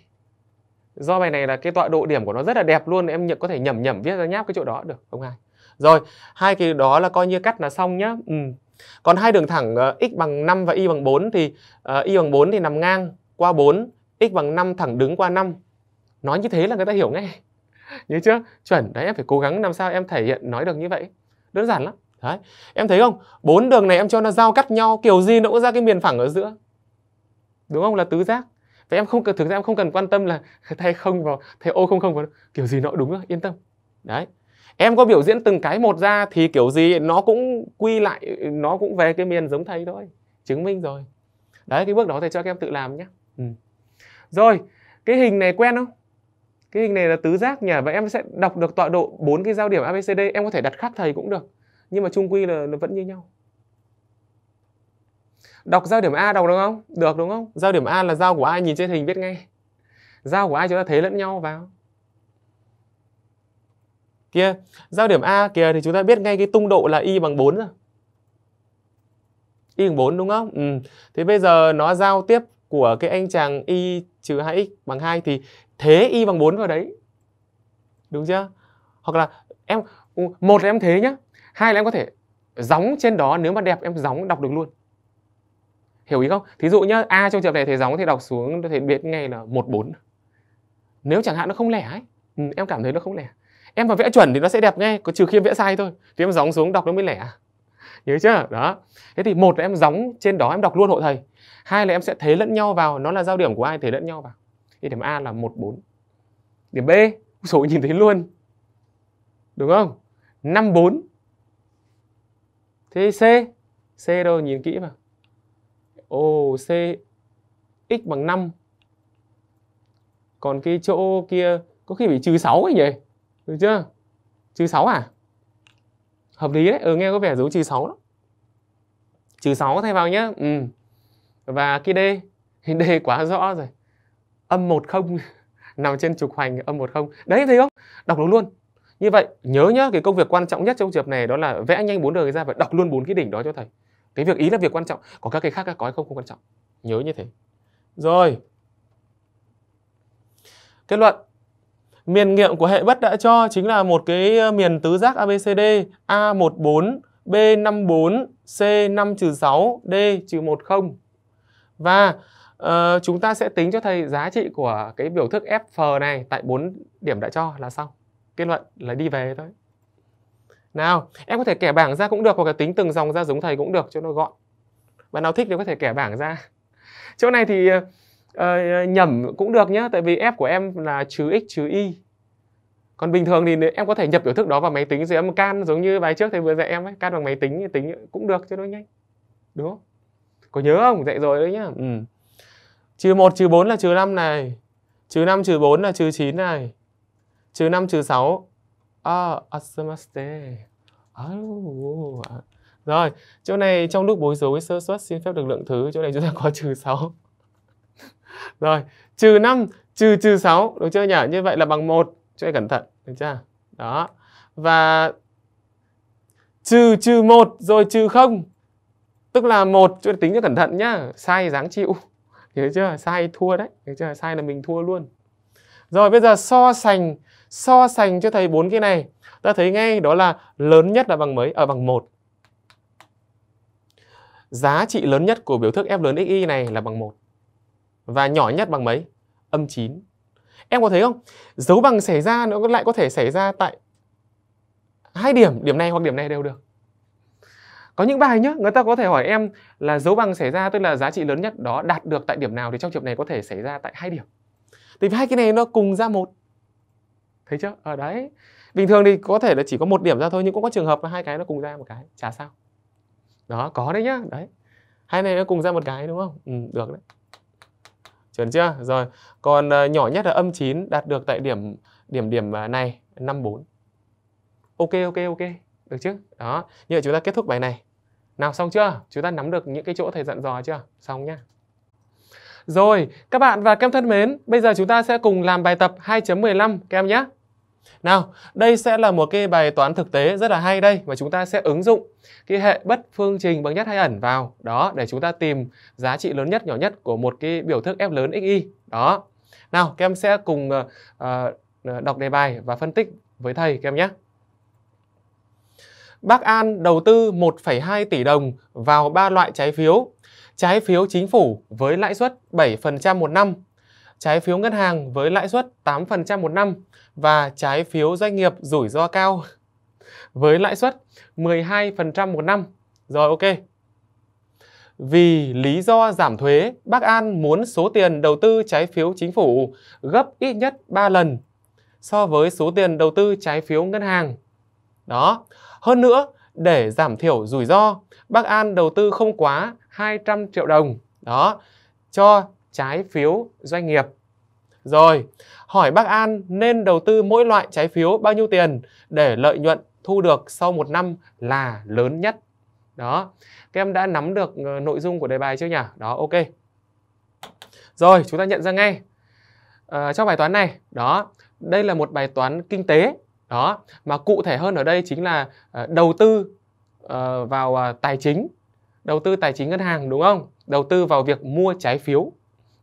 do bài này là cái tọa độ điểm của nó rất là đẹp luôn em nhận có thể nhẩm nhẩm viết ra nháp cái chỗ đó được không ai rồi hai cái đó là coi như cắt là xong nhá ừ. còn hai đường thẳng uh, x bằng 5 và y bằng 4 thì uh, y bằng 4 thì nằm ngang qua 4 x bằng 5 thẳng đứng qua 5 nói như thế là người ta hiểu ngay nhớ chưa chuẩn đấy em phải cố gắng làm sao em thể hiện nói được như vậy đơn giản lắm đấy em thấy không bốn đường này em cho nó giao cắt nhau kiểu gì nó cũng ra cái miền phẳng ở giữa đúng không là tứ giác và em không cần thực ra em không cần quan tâm là *laughs* thay không vào thay ô không không vào kiểu gì nó đúng rồi yên tâm đấy em có biểu diễn từng cái một ra thì kiểu gì nó cũng quy lại nó cũng về cái miền giống thầy thôi chứng minh rồi đấy cái bước đó thầy cho các em tự làm nhé ừ. rồi cái hình này quen không cái hình này là tứ giác nhỉ và em sẽ đọc được tọa độ bốn cái giao điểm abcd em có thể đặt khác thầy cũng được nhưng mà chung quy là, là vẫn như nhau đọc giao điểm a đọc được không được đúng không giao điểm a là giao của ai nhìn trên hình biết ngay giao của ai chúng ta thấy lẫn nhau vào kia giao điểm a kìa thì chúng ta biết ngay cái tung độ là y bằng 4 rồi y bằng 4 đúng không ừ. thế bây giờ nó giao tiếp của cái anh chàng y trừ 2x bằng 2 thì thế y bằng 4 vào đấy đúng chưa hoặc là em ừ, một là em thế nhá hai là em có thể gióng trên đó nếu mà đẹp em gióng đọc được luôn hiểu ý không thí dụ nhá a trong trường này thầy gióng thì đọc xuống thầy biết ngay là một bốn nếu chẳng hạn nó không lẻ ấy ừ, em cảm thấy nó không lẻ em mà vẽ chuẩn thì nó sẽ đẹp ngay có trừ khi em vẽ sai thôi thì em gióng xuống đọc nó mới lẻ nhớ chưa đó thế thì một là em gióng trên đó em đọc luôn hộ thầy hai là em sẽ thế lẫn nhau vào nó là giao điểm của ai thế lẫn nhau vào thì điểm a là một bốn điểm b số nhìn thấy luôn đúng không năm bốn thế c c đâu nhìn kỹ vào Ồ, C x bằng 5. Còn cái chỗ kia có khi bị trừ 6 ấy nhỉ? Được chưa? Trừ 6 à? Hợp lý đấy, ừ, nghe có vẻ dấu trừ 6 lắm. Trừ 6 thay vào nhá. Ừ. Và cái D, D quá rõ rồi. Âm 10 *laughs* nằm trên trục hoành âm 10. Đấy thấy không? Đọc đúng luôn. Như vậy nhớ nhá, cái công việc quan trọng nhất trong trường hợp này đó là vẽ nhanh bốn đường ra và đọc luôn bốn cái đỉnh đó cho thầy cái việc ý là việc quan trọng còn các cái khác các có hay không không quan trọng nhớ như thế rồi kết luận miền nghiệm của hệ bất đã cho chính là một cái ờ, miền tứ giác ABCD A14 B54 C5 6 D trừ 10 và uh, chúng ta sẽ tính cho thầy giá trị của cái biểu thức f này tại bốn điểm đã cho là xong kết luận là đi về thôi nào em có thể kẻ bảng ra cũng được hoặc là tính từng dòng ra giống thầy cũng được cho nó gọn bạn nào thích thì có thể kẻ bảng ra chỗ này thì uh, nhẩm cũng được nhé tại vì f của em là trừ x trừ y còn bình thường thì em có thể nhập biểu thức đó vào máy tính rồi em can giống như bài trước thầy vừa dạy em ấy can bằng máy tính tính cũng được cho nó nhanh đúng không có nhớ không dạy rồi đấy nhá ừ. trừ một trừ bốn là trừ năm này trừ năm trừ bốn là trừ chín này trừ năm trừ sáu À, asamaste. À, à. Rồi, chỗ này trong lúc bối rối sơ suất xin phép được lượng thứ, chỗ này chúng ta có trừ 6. *laughs* Rồi, trừ 5, trừ trừ 6, được chưa nhỉ? Như vậy là bằng 1. cho này cẩn thận, được chưa? Đó. Và trừ trừ 1 rồi trừ 0. Tức là 1, cho này tính cho cẩn thận nhá, sai dáng chịu. Hiểu chưa? Sai thua đấy, được chưa? Sai là mình thua luôn. Rồi bây giờ so sánh so sánh cho thầy bốn cái này ta thấy ngay đó là lớn nhất là bằng mấy ở à, bằng một giá trị lớn nhất của biểu thức F lớn XY này là bằng một và nhỏ nhất bằng mấy âm 9 em có thấy không dấu bằng xảy ra nó lại có thể xảy ra tại hai điểm điểm này hoặc điểm này đều được có những bài nhá người ta có thể hỏi em là dấu bằng xảy ra tức là giá trị lớn nhất đó đạt được tại điểm nào thì trong trường này có thể xảy ra tại hai điểm thì hai cái này nó cùng ra một thấy chưa ở ờ, đấy bình thường thì có thể là chỉ có một điểm ra thôi nhưng cũng có trường hợp là hai cái nó cùng ra một cái chả sao đó có đấy nhá đấy hai này nó cùng ra một cái đúng không ừ, được đấy chuẩn chưa rồi còn uh, nhỏ nhất là âm 9 đạt được tại điểm điểm điểm à, này 54 ok ok ok được chứ đó như vậy chúng ta kết thúc bài này nào xong chưa chúng ta nắm được những cái chỗ thầy dặn dò chưa xong nhá rồi, các bạn và các em thân mến, bây giờ chúng ta sẽ cùng làm bài tập 2.15 các em nhé. Nào, đây sẽ là một cái bài toán thực tế rất là hay đây mà chúng ta sẽ ứng dụng cái hệ bất phương trình bằng nhất hay ẩn vào đó để chúng ta tìm giá trị lớn nhất nhỏ nhất của một cái biểu thức f lớn xy. Đó. Nào, các em sẽ cùng uh, đọc đề bài và phân tích với thầy các em nhé. Bác An đầu tư 1,2 tỷ đồng vào ba loại trái phiếu. Trái phiếu chính phủ với lãi suất 7% một năm, trái phiếu ngân hàng với lãi suất 8% một năm và trái phiếu doanh nghiệp rủi ro cao với lãi suất 12% một năm. Rồi ok. Vì lý do giảm thuế, Bắc An muốn số tiền đầu tư trái phiếu chính phủ gấp ít nhất 3 lần so với số tiền đầu tư trái phiếu ngân hàng. Đó. Hơn nữa, để giảm thiểu rủi ro, Bắc An đầu tư không quá 200 triệu đồng đó cho trái phiếu doanh nghiệp rồi, hỏi bác An nên đầu tư mỗi loại trái phiếu bao nhiêu tiền để lợi nhuận thu được sau một năm là lớn nhất? Đó, các em đã nắm được ờ, nội dung của đề bài chưa nhỉ? Đó, ok. Rồi, chúng ta nhận ra ngay. À, trong bài toán này, đó, đây là một bài toán kinh tế. Đó, mà cụ thể hơn ở đây chính là ờ, đầu tư vào tài chính, đầu tư tài chính ngân hàng đúng không? Đầu tư vào việc mua trái phiếu.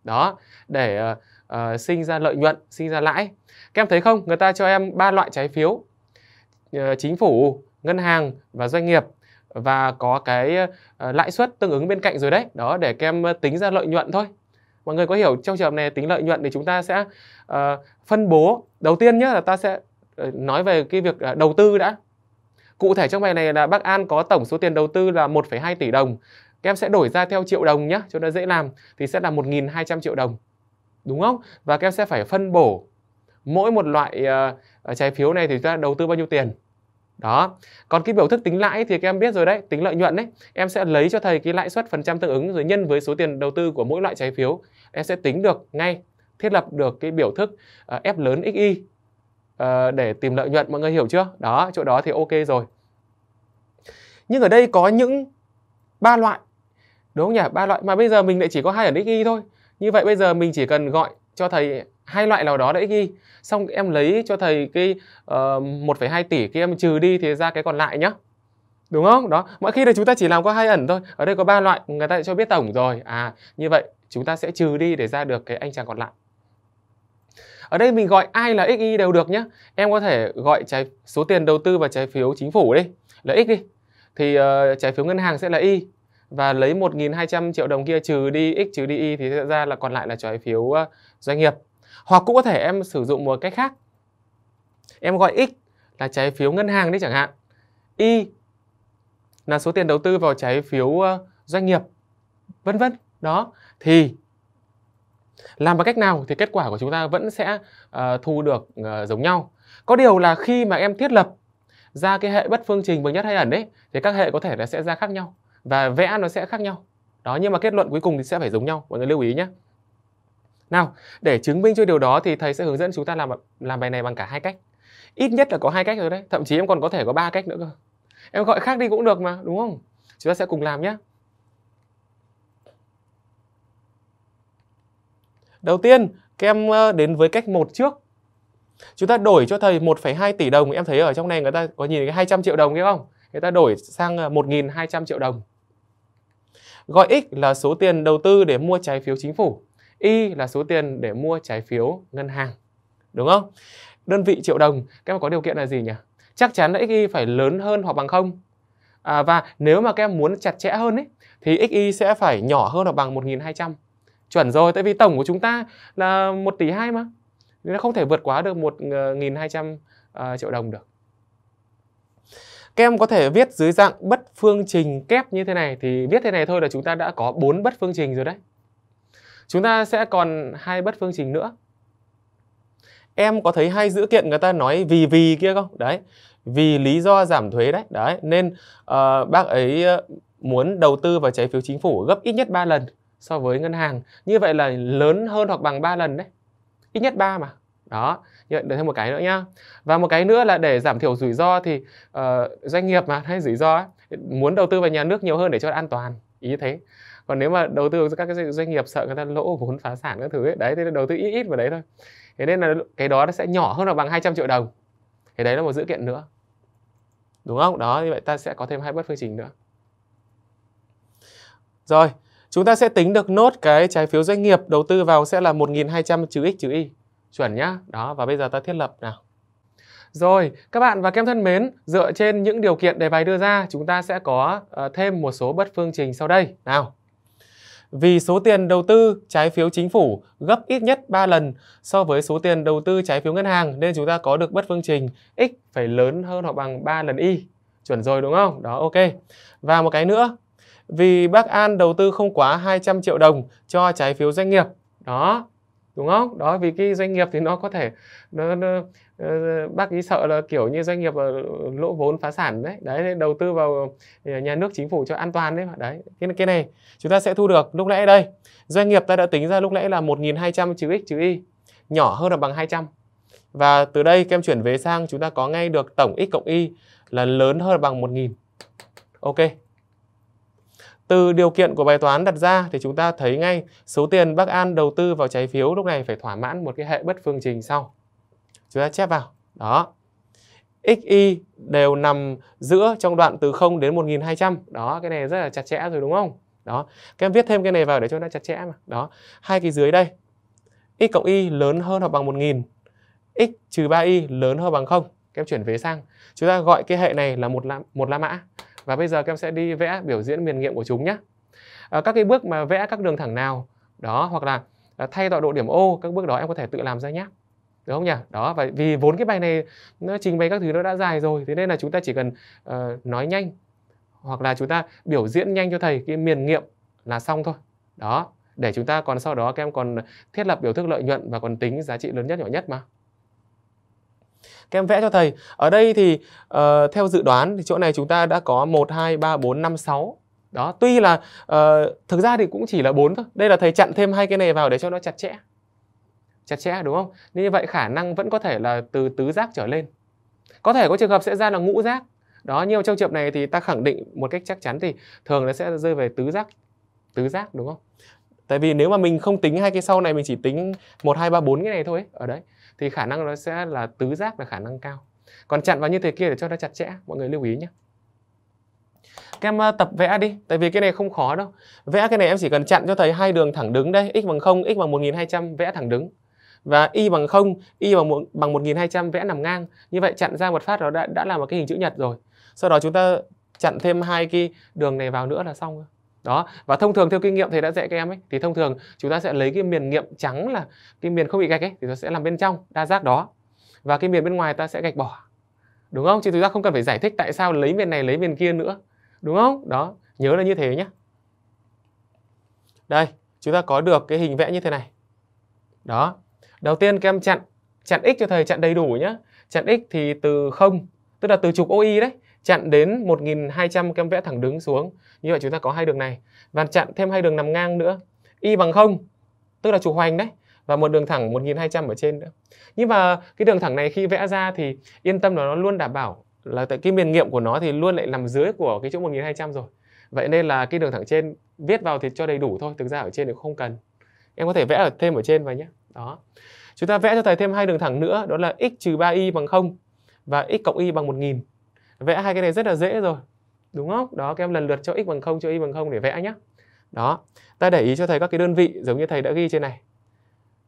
Đó, để uh, sinh ra lợi nhuận, sinh ra lãi. Các em thấy không? Người ta cho em ba loại trái phiếu uh, chính phủ, ngân hàng và doanh nghiệp và có cái uh, lãi suất tương ứng bên cạnh rồi đấy. Đó để các em tính ra lợi nhuận thôi. Mọi người có hiểu trong trường hợp này tính lợi nhuận thì chúng ta sẽ uh, phân bố. Đầu tiên nhé là ta sẽ nói về cái việc đầu tư đã. Cụ thể trong bài này là Bắc An có tổng số tiền đầu tư là 1,2 tỷ đồng. Các em sẽ đổi ra theo triệu đồng nhé, cho nó dễ làm thì sẽ là 1.200 triệu đồng đúng không và các em sẽ phải phân bổ mỗi một loại uh, trái phiếu này thì chúng ta đầu tư bao nhiêu tiền đó còn cái biểu thức tính lãi thì các em biết rồi đấy tính lợi nhuận đấy em sẽ lấy cho thầy cái lãi suất phần trăm tương ứng rồi nhân với số tiền đầu tư của mỗi loại trái phiếu em sẽ tính được ngay thiết lập được cái biểu thức uh, F lớn XY uh, để tìm lợi nhuận mọi người hiểu chưa đó chỗ đó thì ok rồi nhưng ở đây có những ba loại đúng không nhỉ ba loại mà bây giờ mình lại chỉ có hai ở XY thôi như vậy bây giờ mình chỉ cần gọi cho thầy hai loại nào đó đấy ghi xong em lấy cho thầy cái ờ, một uh, 1,2 tỷ kia em trừ đi thì ra cái còn lại nhá đúng không đó mỗi khi là chúng ta chỉ làm có hai ẩn thôi ở đây có ba loại người ta cho biết tổng rồi à như vậy chúng ta sẽ trừ đi để ra được cái anh chàng còn lại ở đây mình gọi ai là xy đều được nhá em có thể gọi trái số tiền đầu tư vào trái phiếu chính phủ đi là x đi thì uh, trái phiếu ngân hàng sẽ là y và lấy 1.200 triệu đồng kia trừ đi x trừ đi y thì sẽ ra là còn lại là trái phiếu ờ, doanh nghiệp. Hoặc cũng có thể em sử dụng một cách khác. Em gọi x là trái phiếu ngân hàng đấy chẳng hạn. Y là số tiền đầu tư vào trái phiếu ờ, doanh nghiệp vân vân. Đó thì làm bằng cách nào thì kết quả của chúng ta vẫn sẽ uh, thu được uh, giống nhau. Có điều là khi mà em thiết lập ra cái hệ bất phương trình bằng nhất hay ẩn ấy thì các hệ có thể là sẽ ra khác nhau và vẽ nó sẽ khác nhau đó nhưng mà kết luận cuối cùng thì sẽ phải giống nhau mọi người lưu ý nhé nào để chứng minh cho điều đó thì thầy sẽ hướng dẫn chúng ta làm làm bài này bằng cả hai cách ít nhất là có hai cách rồi đấy thậm chí em còn có thể có ba cách nữa cơ em gọi khác đi cũng được mà đúng không chúng ta sẽ cùng làm nhé đầu tiên các em ờ, đến với cách một trước chúng ta đổi cho thầy 1,2 tỷ đồng em thấy ở trong này người ta có nhìn cái 200 triệu đồng kia không người ta đổi sang 1.200 ờ, triệu đồng. Gọi X là số tiền đầu tư để mua trái phiếu chính phủ, Y là số tiền để mua trái phiếu ngân hàng. Đúng không? Đơn vị triệu đồng, các em có điều kiện là gì nhỉ? Chắc chắn là XY phải lớn hơn hoặc bằng không. À, và nếu mà các em muốn chặt chẽ hơn ấy, thì XY sẽ phải nhỏ hơn hoặc bằng 1.200. Chuẩn rồi, tại vì tổng của chúng ta là 1 tỷ 2 mà. Nên nó không thể vượt quá được 1.200 uh, ờ, ờ, triệu đồng được. Các em có thể viết dưới dạng bất phương trình kép như thế này thì viết thế này thôi là chúng ta đã có bốn bất phương trình rồi đấy. Chúng ta sẽ còn hai bất phương trình nữa. Em có thấy hai dữ kiện người ta nói vì vì kia không? Đấy. Vì lý do giảm thuế đấy. Đấy, nên uh, bác ấy ờ, muốn đầu tư vào trái phiếu chính phủ gấp ít nhất 3 lần so với ngân hàng. Như vậy là lớn hơn hoặc bằng 3 lần đấy. Ít nhất 3 mà. Đó. Nhận được thêm một cái nữa nhá và một cái nữa là để giảm thiểu rủi ro thì uh, doanh nghiệp mà hay rủi ro muốn đầu tư vào nhà nước nhiều hơn để cho an toàn ý thế còn nếu mà đầu tư các cái doanh nghiệp sợ người ta lỗ vốn phá sản các thứ ấy, đấy thì đầu tư ít ít vào đấy thôi thế nên là cái đó nó sẽ nhỏ hơn là bằng 200 triệu đồng thì đấy là một dữ kiện nữa đúng không đó như vậy ta sẽ có thêm hai bất phương trình nữa rồi chúng ta sẽ tính được nốt cái trái phiếu doanh nghiệp đầu tư vào sẽ là 1.200 trừ x trừ y chuẩn nhá đó và bây giờ ta thiết lập nào rồi, các bạn và kem thân mến, dựa trên những điều kiện đề bài đưa ra, chúng ta sẽ có uh, thêm một số bất phương trình sau đây. Nào. Vì số tiền đầu tư trái phiếu chính phủ gấp ít nhất 3 lần so với số tiền đầu tư trái phiếu ngân hàng nên chúng ta có được bất phương trình x phải lớn hơn hoặc bằng 3 lần y. Chuẩn rồi đúng không? Đó ok. Và một cái nữa, vì bác An đầu tư không quá 200 triệu đồng cho trái phiếu doanh nghiệp. Đó, đúng không đó vì cái doanh nghiệp thì nó có thể nó, nó ờ, bác ý sợ là kiểu như doanh nghiệp ờ, lỗ vốn phá sản đấy đấy đầu tư vào ờ, nhà nước chính phủ cho an toàn đấy đấy cái cái này chúng ta sẽ thu được lúc lẽ đây doanh nghiệp ta đã tính ra lúc lẽ là 1.200 chữ x chữ y nhỏ hơn là bằng 200 và từ đây kem chuyển về sang chúng ta có ngay được tổng x cộng y là lớn hơn bằng 1.000 ok từ điều kiện của bài toán đặt ra thì chúng ta thấy ngay số tiền Bắc An đầu tư vào trái phiếu lúc này phải thỏa mãn một cái hệ bất phương trình sau. Chúng ta chép vào. Đó. XY đều nằm giữa trong đoạn từ 0 đến 1200. Đó, cái này rất là chặt chẽ rồi đúng không? Đó. Các em viết thêm cái này vào để cho nó chặt chẽ mà. Đó. Hai cái dưới đây. X cộng Y lớn hơn hoặc bằng 1000. X trừ 3Y lớn hơn bằng 0. Các em chuyển về sang. Chúng ta gọi cái hệ này là một la, một la mã và bây giờ các em sẽ đi vẽ biểu diễn miền nghiệm của chúng nhé ờ, các cái bước mà vẽ các đường thẳng nào đó hoặc là ờ, thay tọa độ điểm O các bước đó em có thể tự làm ra nhé được không nhỉ đó và vì vốn cái bài này nó trình bày các thứ nó đã dài rồi thế nên là chúng ta chỉ cần uh, nói nhanh hoặc là chúng ta biểu diễn nhanh cho thầy cái miền nghiệm là xong thôi đó để chúng ta còn sau đó các em còn thiết lập biểu thức lợi nhuận và còn tính giá trị lớn nhất nhỏ nhất mà các em vẽ cho thầy ở đây thì uh, theo dự đoán thì chỗ này chúng ta đã có một hai ba bốn năm sáu đó tuy là uh, thực ra thì cũng chỉ là bốn thôi đây là thầy chặn thêm hai cái này vào để cho nó chặt chẽ chặt chẽ đúng không như vậy khả năng vẫn có thể là từ tứ giác trở lên có thể có trường hợp sẽ ra là ngũ giác đó nhưng trong trường hợp này thì ta khẳng định một cách chắc chắn thì thường nó sẽ rơi về tứ giác tứ giác đúng không tại vì nếu mà mình không tính hai cái sau này mình chỉ tính một hai ba bốn cái này thôi ấy, ở đấy thì khả năng nó sẽ là tứ giác là khả năng cao còn chặn vào như thế kia để cho nó chặt chẽ mọi người lưu ý nhé các em ờ, tập vẽ đi tại vì cái này không khó đâu vẽ cái này em chỉ cần chặn cho thầy hai đường thẳng đứng đây x bằng 0 x bằng 1200 vẽ thẳng đứng và y bằng 0 y bằng 1, bằng 1200 vẽ nằm ngang như vậy chặn ra một phát nó đã đã là một cái hình chữ nhật rồi sau đó chúng ta chặn thêm hai cái đường này vào nữa là xong rồi đó và thông thường theo kinh nghiệm thầy đã dạy các em ấy thì thông thường chúng ta sẽ lấy cái miền nghiệm trắng là cái miền không bị gạch ấy thì nó sẽ làm bên trong đa giác đó và cái miền bên ngoài ta sẽ gạch bỏ đúng không chứ chúng ta không cần phải giải thích tại sao lấy miền này lấy miền kia nữa đúng không đó nhớ là như thế nhé đây chúng ta có được cái hình vẽ như thế này đó đầu tiên các em chặn chặn x cho thầy chặn đầy đủ nhé chặn x thì từ không tức là từ trục OI đấy chặn đến 1.200 các em vẽ thẳng đứng xuống như vậy chúng ta có hai đường này và chặn thêm hai đường nằm ngang nữa y bằng không tức là trục hoành đấy và một đường thẳng 1200 ở trên nữa. Nhưng mà cái đường thẳng này khi vẽ ra thì yên tâm là nó luôn đảm bảo là tại cái miền nghiệm của nó thì luôn lại nằm dưới của cái chỗ 1200 rồi. Vậy nên là cái đường thẳng trên viết vào thì cho đầy đủ thôi, thực ra ở trên thì không cần. Em có thể vẽ ở thêm ở trên vào nhé. Đó. Chúng ta vẽ cho thầy thêm hai đường thẳng nữa, đó là x trừ 3y bằng 0 và x cộng y bằng 1000 vẽ hai cái này rất là dễ rồi đúng không đó các em lần lượt cho x bằng không cho y bằng không để vẽ nhá đó ta để ý cho thầy các cái đơn vị giống như thầy đã ghi trên này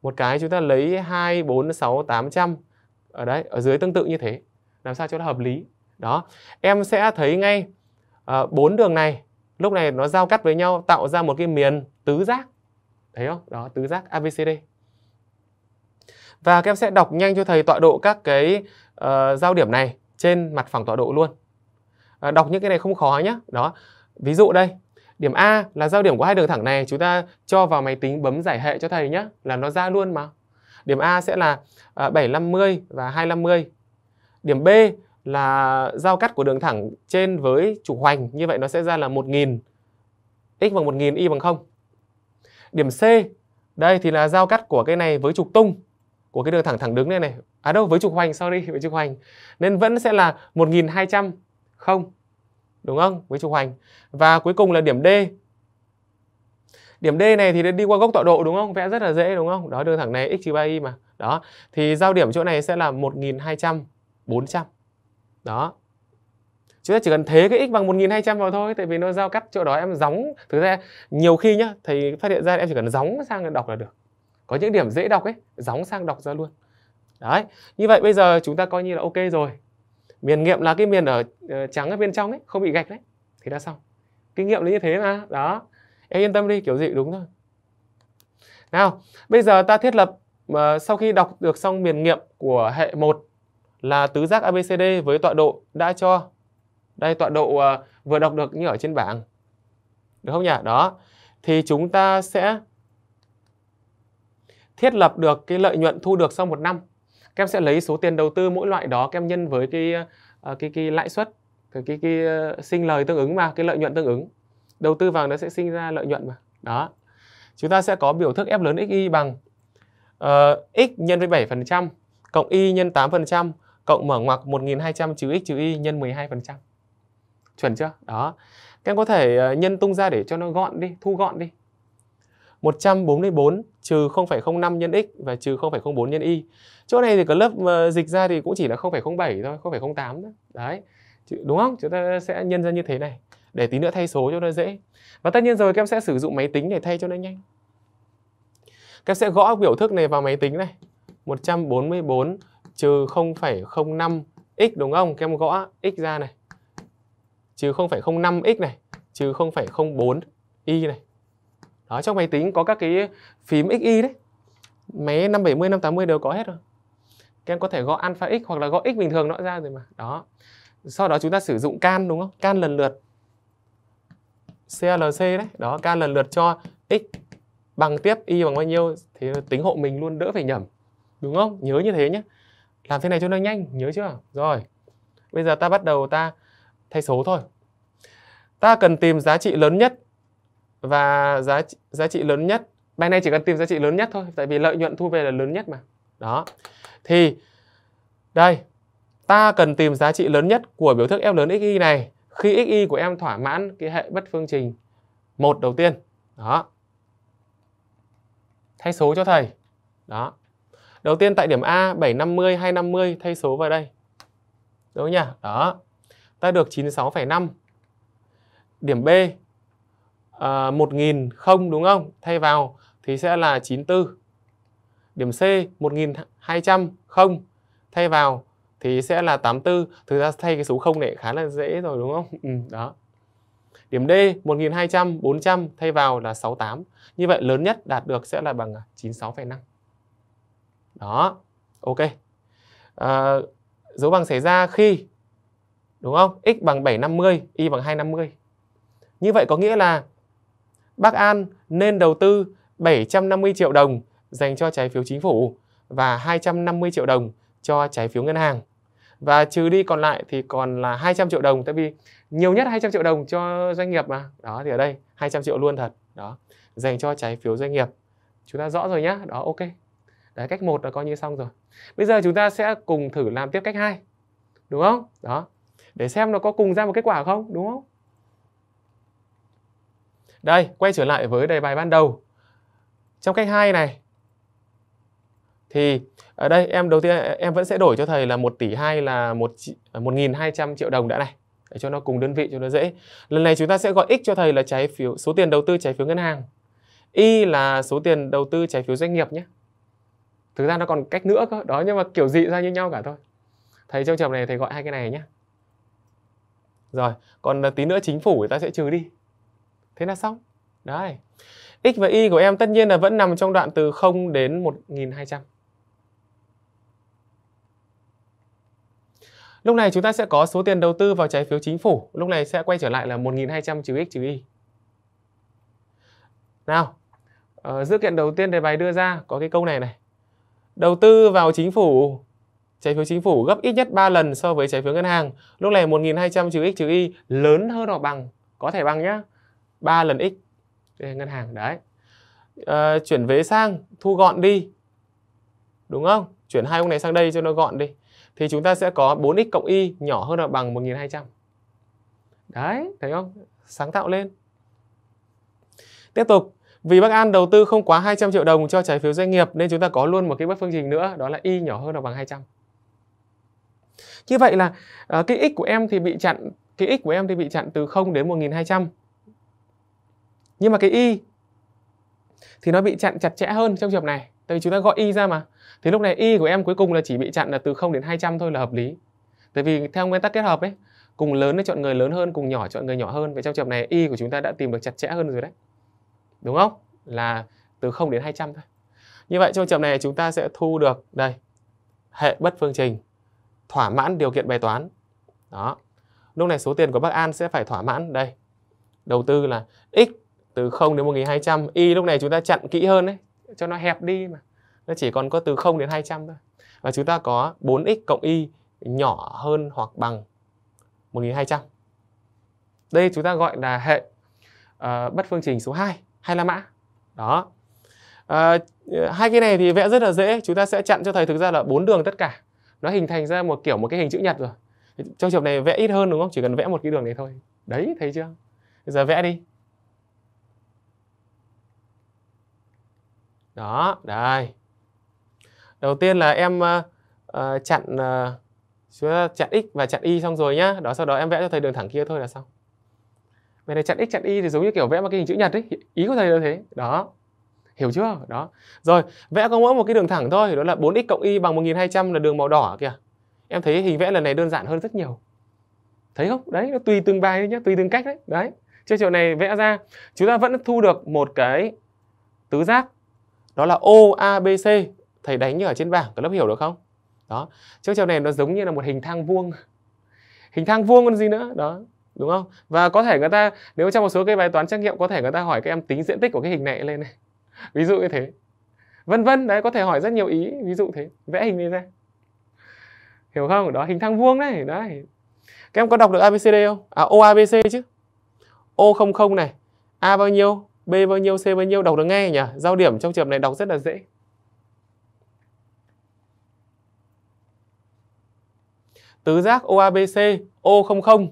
một cái chúng ta lấy hai bốn sáu tám trăm ở đấy ở dưới tương tự như thế làm sao cho nó hợp lý đó em sẽ thấy ngay ờ, bốn uh, đường này lúc này nó giao cắt với nhau tạo ra một cái miền tứ giác thấy không đó tứ giác abcd và các em sẽ đọc nhanh cho thầy tọa độ các cái uh, giao điểm này trên mặt phẳng tọa độ luôn à, đọc những cái này không khó nhé đó ví dụ đây điểm A là giao điểm của hai đường thẳng này chúng ta cho vào máy tính bấm giải hệ cho thầy nhé là nó ra luôn mà điểm A sẽ là à, 750 và 250 điểm B là giao cắt của đường thẳng trên với trục hoành như vậy nó sẽ ra là 1000 x bằng 1000 y bằng 0 điểm C đây thì là giao cắt của cái này với trục tung của cái đường thẳng thẳng đứng này này à đâu với trục hoành sorry với trục hoành nên vẫn sẽ là 1200 không đúng không với trục hoành và cuối cùng là điểm D điểm D này thì đi qua góc tọa độ đúng không vẽ rất là dễ đúng không đó đường thẳng này x trừ 3y mà đó thì giao điểm chỗ này sẽ là 1200 400 đó chúng ta chỉ cần thế cái x bằng 1200 vào thôi tại vì nó giao cắt chỗ đó em gióng thực ra nhiều khi nhá thì phát hiện ra em chỉ cần gióng sang đọc là được có những điểm dễ đọc ấy gióng sang đọc ra luôn đấy như vậy bây giờ chúng ta coi như là ok rồi miền nghiệm là cái miền ở ờ, trắng ở bên trong ấy không bị gạch đấy thì đã xong kinh nghiệm là như thế mà đó em yên tâm đi kiểu gì đúng thôi nào bây giờ ta thiết lập ờ, sau khi đọc được xong miền nghiệm của hệ 1 là tứ giác ABCD với tọa độ đã cho đây tọa độ ờ, vừa đọc được như ở trên bảng được không nhỉ đó thì chúng ta sẽ thiết lập được cái lợi nhuận thu được sau một năm các em sẽ lấy số tiền đầu tư mỗi loại đó các em nhân với cái ờ, cái cái lãi suất cái cái, cái ờ, sinh lời tương ứng mà cái lợi nhuận tương ứng đầu tư vào nó sẽ sinh ra lợi nhuận mà đó chúng ta sẽ có biểu thức F lớn XY bằng uh, x nhân với 7% cộng y nhân 8% cộng mở ngoặc 1200 trừ x trừ y nhân 12%. Chuẩn chưa? Đó. Các em có thể nhân tung ra để cho nó gọn đi, thu gọn đi. 144 trừ 0,05 nhân x và trừ 0,04 nhân y. Chỗ này thì cái lớp ờ, dịch ra thì cũng chỉ là 0,07 thôi, 0,08 thôi. Đấy. Đúng không? Chúng ta sẽ nhân ra như thế này để tí nữa thay số cho nó dễ. Và tất nhiên rồi các em sẽ sử dụng máy tính để thay cho nó nhanh. Các em sẽ gõ biểu thức này vào máy tính này. 144 trừ 0,05 x đúng không? Các em gõ x ra này. Trừ 0,05 x này, trừ 0,04 y này đó trong máy tính có các cái phím xy đấy máy 570 580 đều có hết rồi các em có thể gõ alpha x hoặc là gõ x bình thường nó ra rồi mà đó sau đó chúng ta sử dụng can đúng không can lần lượt CLC đấy đó can lần lượt cho x bằng tiếp y bằng bao nhiêu thì tính hộ mình luôn đỡ phải nhầm đúng không nhớ như thế nhé làm thế này cho nó nhanh nhớ chưa rồi bây giờ ta bắt đầu ta thay số thôi ta cần tìm giá trị lớn nhất và giá giá trị lớn nhất bài này chỉ cần tìm giá trị lớn nhất thôi tại vì lợi nhuận thu về là lớn nhất mà đó thì đây ta cần tìm giá trị lớn nhất của biểu thức F lớn XY này khi XY của em thỏa mãn cái hệ bất phương trình một đầu tiên đó thay số cho thầy đó đầu tiên tại điểm A 750 250 thay số vào đây đúng không nhỉ đó ta được 96,5 điểm B uh, à, 1000 không đúng không? Thay vào thì sẽ là 94. Điểm C 1200 không thay vào thì sẽ là 84. Thực ra thay cái số 0 này khá là dễ rồi đúng không? Ừ, đó. Điểm D 1200 400 thay vào là 68. Như vậy lớn nhất đạt được sẽ là bằng 96,5. À, đó. Ok. À, dấu bằng xảy ra khi đúng không? x bằng 750, y bằng 250. Như vậy có nghĩa là Bắc An nên đầu tư 750 triệu đồng dành cho trái phiếu chính phủ và 250 triệu đồng cho trái phiếu ngân hàng. Và trừ đi còn lại thì còn là 200 triệu đồng tại vì nhiều nhất 200 triệu đồng cho doanh nghiệp mà. Đó thì ở đây 200 triệu luôn thật. Đó, dành cho trái phiếu doanh nghiệp. Chúng ta rõ rồi nhá. Đó ok. Đấy cách một là coi như xong rồi. Bây giờ chúng ta sẽ cùng thử làm tiếp cách 2. Đúng không? Đó. Để xem nó có cùng ra một kết quả không, đúng không? Đây, quay trở lại với đề bài ban đầu. Trong cách 2 này thì ở đây em đầu tiên em vẫn sẽ đổi cho thầy là 1 tỷ 2 là 1 1.200 à, triệu đồng đã này. Để cho nó cùng đơn vị cho nó dễ. Lần này chúng ta sẽ gọi x cho thầy là trái phiếu số tiền đầu tư trái phiếu ngân hàng. Y là số tiền đầu tư trái phiếu doanh nghiệp nhé. Thực ra nó còn cách nữa cơ, đó nhưng mà kiểu dị ra như nhau cả thôi. Thầy trong trường này thầy gọi hai cái này nhé. Rồi, còn tí nữa chính phủ người ta sẽ trừ đi thế là xong đấy x và y của em tất nhiên là vẫn nằm trong đoạn từ 0 đến 1200 Lúc này chúng ta sẽ có số tiền đầu tư vào trái phiếu chính phủ. Lúc này sẽ quay trở lại là 1.200 trừ x trừ y. Nào, ờ, dữ kiện đầu tiên đề bài đưa ra có cái câu này này. Đầu tư vào chính phủ, trái phiếu chính phủ gấp ít nhất 3 lần so với trái phiếu ngân hàng. Lúc này 1.200 trừ x trừ y lớn hơn hoặc bằng, có thể bằng nhá. 3 lần x đây ngân hàng đấy à, chuyển vế sang thu gọn đi đúng không chuyển hai ông này sang đây cho nó gọn đi thì chúng ta sẽ có 4x cộng y nhỏ hơn hoặc bằng 1200 đấy thấy không sáng tạo lên tiếp tục vì bác An đầu tư không quá 200 triệu đồng cho trái phiếu doanh nghiệp nên chúng ta có luôn một cái bất phương trình nữa đó là y nhỏ hơn hoặc bằng 200 như vậy là ờ, cái x của em thì bị chặn cái x của em thì bị chặn từ 0 đến 1200 nhưng mà cái y thì nó bị chặn chặt chẽ hơn trong trường hợp này tại vì chúng ta gọi y ra mà thì lúc này y của em cuối cùng là chỉ bị chặn là từ 0 đến 200 thôi là hợp lý tại vì theo nguyên tắc kết hợp ấy cùng lớn nó chọn người lớn hơn cùng nhỏ chọn người nhỏ hơn vậy trong trường hợp này y của chúng ta đã tìm được chặt chẽ hơn rồi đấy đúng không là từ 0 đến 200 thôi như vậy trong trường hợp này chúng ta sẽ thu được đây hệ bất phương trình thỏa mãn điều kiện bài toán đó lúc này số tiền của bác An sẽ phải thỏa mãn đây đầu tư là x từ 0 đến 1200 y lúc này chúng ta chặn kỹ hơn đấy cho nó hẹp đi mà nó chỉ còn có từ 0 đến 200 thôi và chúng ta có 4x cộng y nhỏ hơn hoặc bằng 1200 đây chúng ta gọi là hệ uh, bất phương trình số 2 hay là mã đó uh, hai cái này thì vẽ rất là dễ chúng ta sẽ chặn cho thầy thực ra là bốn đường tất cả nó hình thành ra một kiểu một cái hình chữ nhật rồi trong trường này vẽ ít hơn đúng không chỉ cần vẽ một cái đường này thôi đấy thấy chưa bây giờ vẽ đi đó đây đầu tiên là em uh, chặn uh, chặn x và chặn y xong rồi nhá đó sau đó em vẽ cho thầy đường thẳng kia thôi là xong về này chặn x chặn y thì giống như kiểu vẽ một cái hình chữ nhật ấy ý của thầy là thế đó hiểu chưa đó rồi vẽ có mỗi một cái đường thẳng thôi đó là 4x cộng y bằng 1200 là đường màu đỏ kìa em thấy hình vẽ lần này đơn giản hơn rất nhiều thấy không đấy nó tùy từng bài đấy nhá tùy từng cách đấy đấy chơi trò này vẽ ra chúng ta vẫn thu được một cái tứ giác đó là OABC thầy đánh như ở trên bảng các lớp hiểu được không đó chiếc trèo này nó giống như là một hình thang vuông hình thang vuông còn gì nữa đó đúng không và có thể người ta nếu trong một số cái bài toán trắc nghiệm có thể người ta hỏi các em tính diện tích của cái hình này lên này ví dụ như thế vân vân đấy có thể hỏi rất nhiều ý ví dụ thế vẽ hình này ra hiểu không đó hình thang vuông này, đấy các em có đọc được abcd không à o abc chứ o không không này a bao nhiêu B bao nhiêu, C bao nhiêu đọc được ngay nhỉ? Giao điểm trong trường này đọc rất là dễ. Tứ giác OABC O00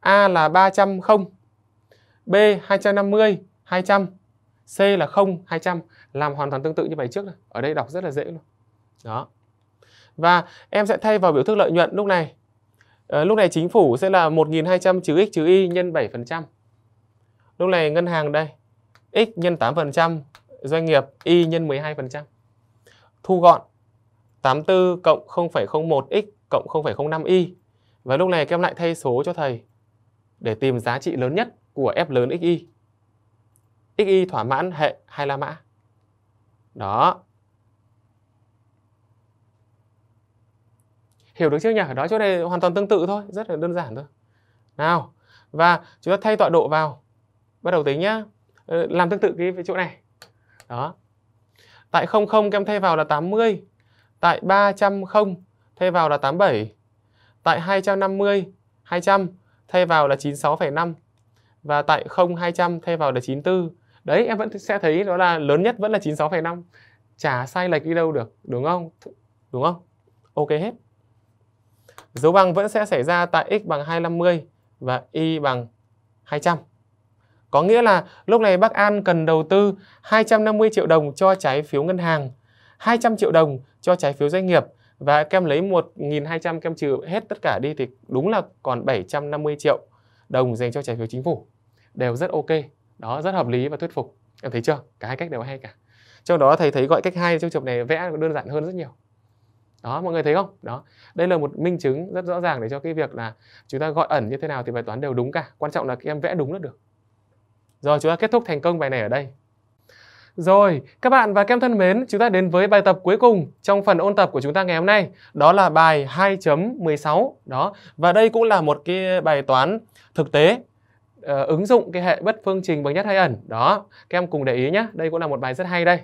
A là 300 0 B 250 200 C là 0 200 làm hoàn toàn tương tự như bài trước này. Ở đây đọc rất là dễ luôn. Đó. Và em sẽ thay vào biểu thức lợi nhuận lúc này. À, lúc này chính phủ sẽ là 1.200 trừ x trừ y nhân 7%. Lúc này ngân hàng đây x nhân 8% doanh nghiệp y nhân 12%. Thu gọn 84 cộng 0,01x cộng 0,05y. Và lúc này các em lại thay số cho thầy để tìm giá trị lớn nhất của f lớn xy. xy thỏa mãn hệ hai la mã. Đó. Hiểu được chưa nhỉ? Đó chỗ này hoàn toàn tương tự thôi, rất là đơn giản thôi. Nào. Và chúng ta thay tọa độ vào. Bắt đầu tính nhá. Ờ, làm tương tự cái chỗ này đó tại 00 các em thay vào là 80 tại 300 không thay vào là 87 tại 250 200 thay vào là 96,5 và tại 0 200 thay vào là 94 đấy em vẫn sẽ thấy đó là lớn nhất vẫn là 96,5 chả sai lệch đi đâu được đúng không đúng không ok hết dấu bằng vẫn sẽ xảy ra tại x bằng 250 và y bằng 200 có nghĩa là lúc này Bắc An cần đầu tư 250 triệu đồng cho trái phiếu ngân hàng, 200 triệu đồng cho trái phiếu doanh nghiệp và kem lấy 1.200 kem trừ hết tất cả đi thì đúng là còn 750 triệu đồng dành cho trái phiếu chính phủ. Đều rất ok, đó rất hợp lý và thuyết phục. Em thấy chưa? Cả hai cách đều hay cả. Trong đó thầy thấy gọi cách hai trong trường này vẽ đơn giản hơn rất nhiều đó mọi người thấy không đó đây là một minh chứng rất rõ ràng để cho cái việc là chúng ta gọi ẩn như thế nào thì bài toán đều đúng cả quan trọng là các em vẽ đúng là được rồi chúng ta kết thúc thành công bài này ở đây. Rồi, các bạn và kem thân mến, chúng ta đến với bài tập cuối cùng trong phần ôn tập của chúng ta ngày hôm nay, đó là bài 2.16 đó. Và đây cũng là một cái bài toán thực tế uh, ứng dụng cái hệ bất phương trình bằng nhất hay ẩn. Đó, các em cùng để ý nhé, đây cũng là một bài rất hay đây.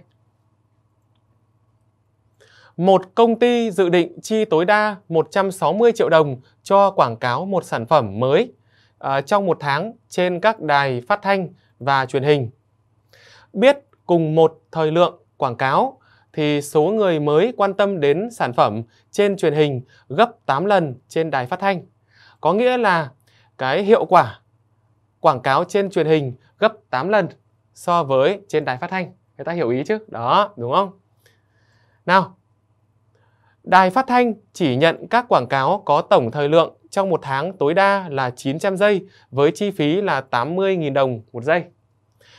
Một công ty dự định chi tối đa 160 triệu đồng cho quảng cáo một sản phẩm mới À, trong một tháng trên các đài phát thanh và truyền hình. Biết cùng một thời lượng quảng cáo thì số người mới quan tâm đến sản phẩm trên truyền hình gấp 8 lần trên đài phát thanh. Có nghĩa là cái hiệu quả quảng cáo trên truyền hình gấp 8 lần so với trên đài phát thanh. Người ta hiểu ý chứ? Đó, đúng không? Nào, đài phát thanh chỉ nhận các quảng cáo có tổng thời lượng trong một tháng tối đa là 900 giây với chi phí là 80.000 đồng một giây.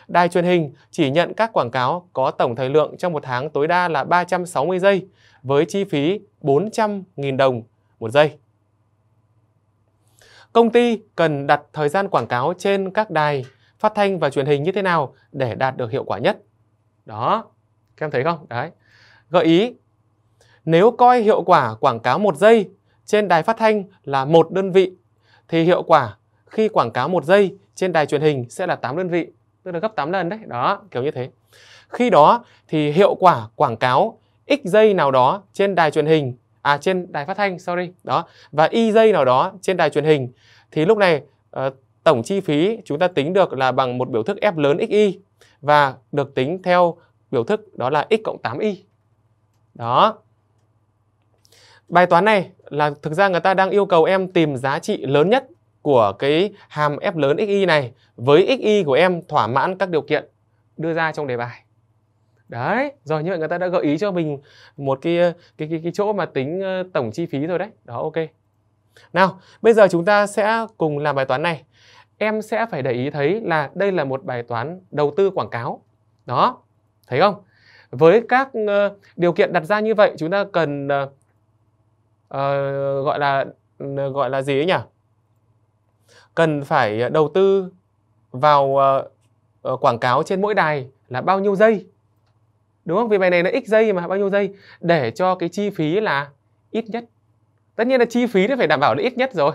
Đài truyền hình chỉ nhận các quảng cáo có tổng thời lượng trong một tháng tối đa là 360 giây với chi phí 400.000 đồng một giây. Công ty cần đặt thời gian quảng cáo trên các đài phát thanh và truyền hình như thế nào để đạt được hiệu quả nhất. Đó, các em thấy không? Đấy. Gợi ý, nếu coi hiệu quả quảng cáo một giây trên đài phát thanh là một đơn vị thì hiệu quả khi quảng cáo một giây trên đài truyền hình sẽ là 8 đơn vị, tức là gấp 8 lần đấy. Đó, kiểu như thế. Khi đó thì hiệu quả quảng cáo x giây nào đó trên đài truyền hình à trên đài phát thanh sorry, đó và y giây nào đó trên đài truyền hình thì lúc này uh, tổng chi phí chúng ta tính được là bằng một biểu thức F lớn xy và được tính theo biểu thức đó là x cộng 8y. Đó bài toán này là thực ra người ta đang yêu cầu em tìm giá trị lớn nhất của cái hàm f lớn xy này với xy của em thỏa mãn các điều kiện đưa ra trong đề bài. Đấy, rồi như vậy người ta đã gợi ý cho mình một cái cái cái, cái chỗ mà tính ờ, tổng chi phí rồi đấy. Đó ok. Nào, bây giờ chúng ta sẽ cùng làm bài toán này. Em sẽ phải để ý thấy là đây là một bài toán đầu tư quảng cáo. Đó, thấy không? Với các ờ, điều kiện đặt ra như vậy, chúng ta cần ờ, uh, gọi là ừ, gọi là gì ấy nhỉ cần phải đầu tư vào uh, quảng cáo trên mỗi đài là bao nhiêu giây đúng không vì bài này nó ít giây mà bao nhiêu giây để cho cái chi phí là ít nhất tất nhiên là chi phí nó phải đảm bảo là ít nhất rồi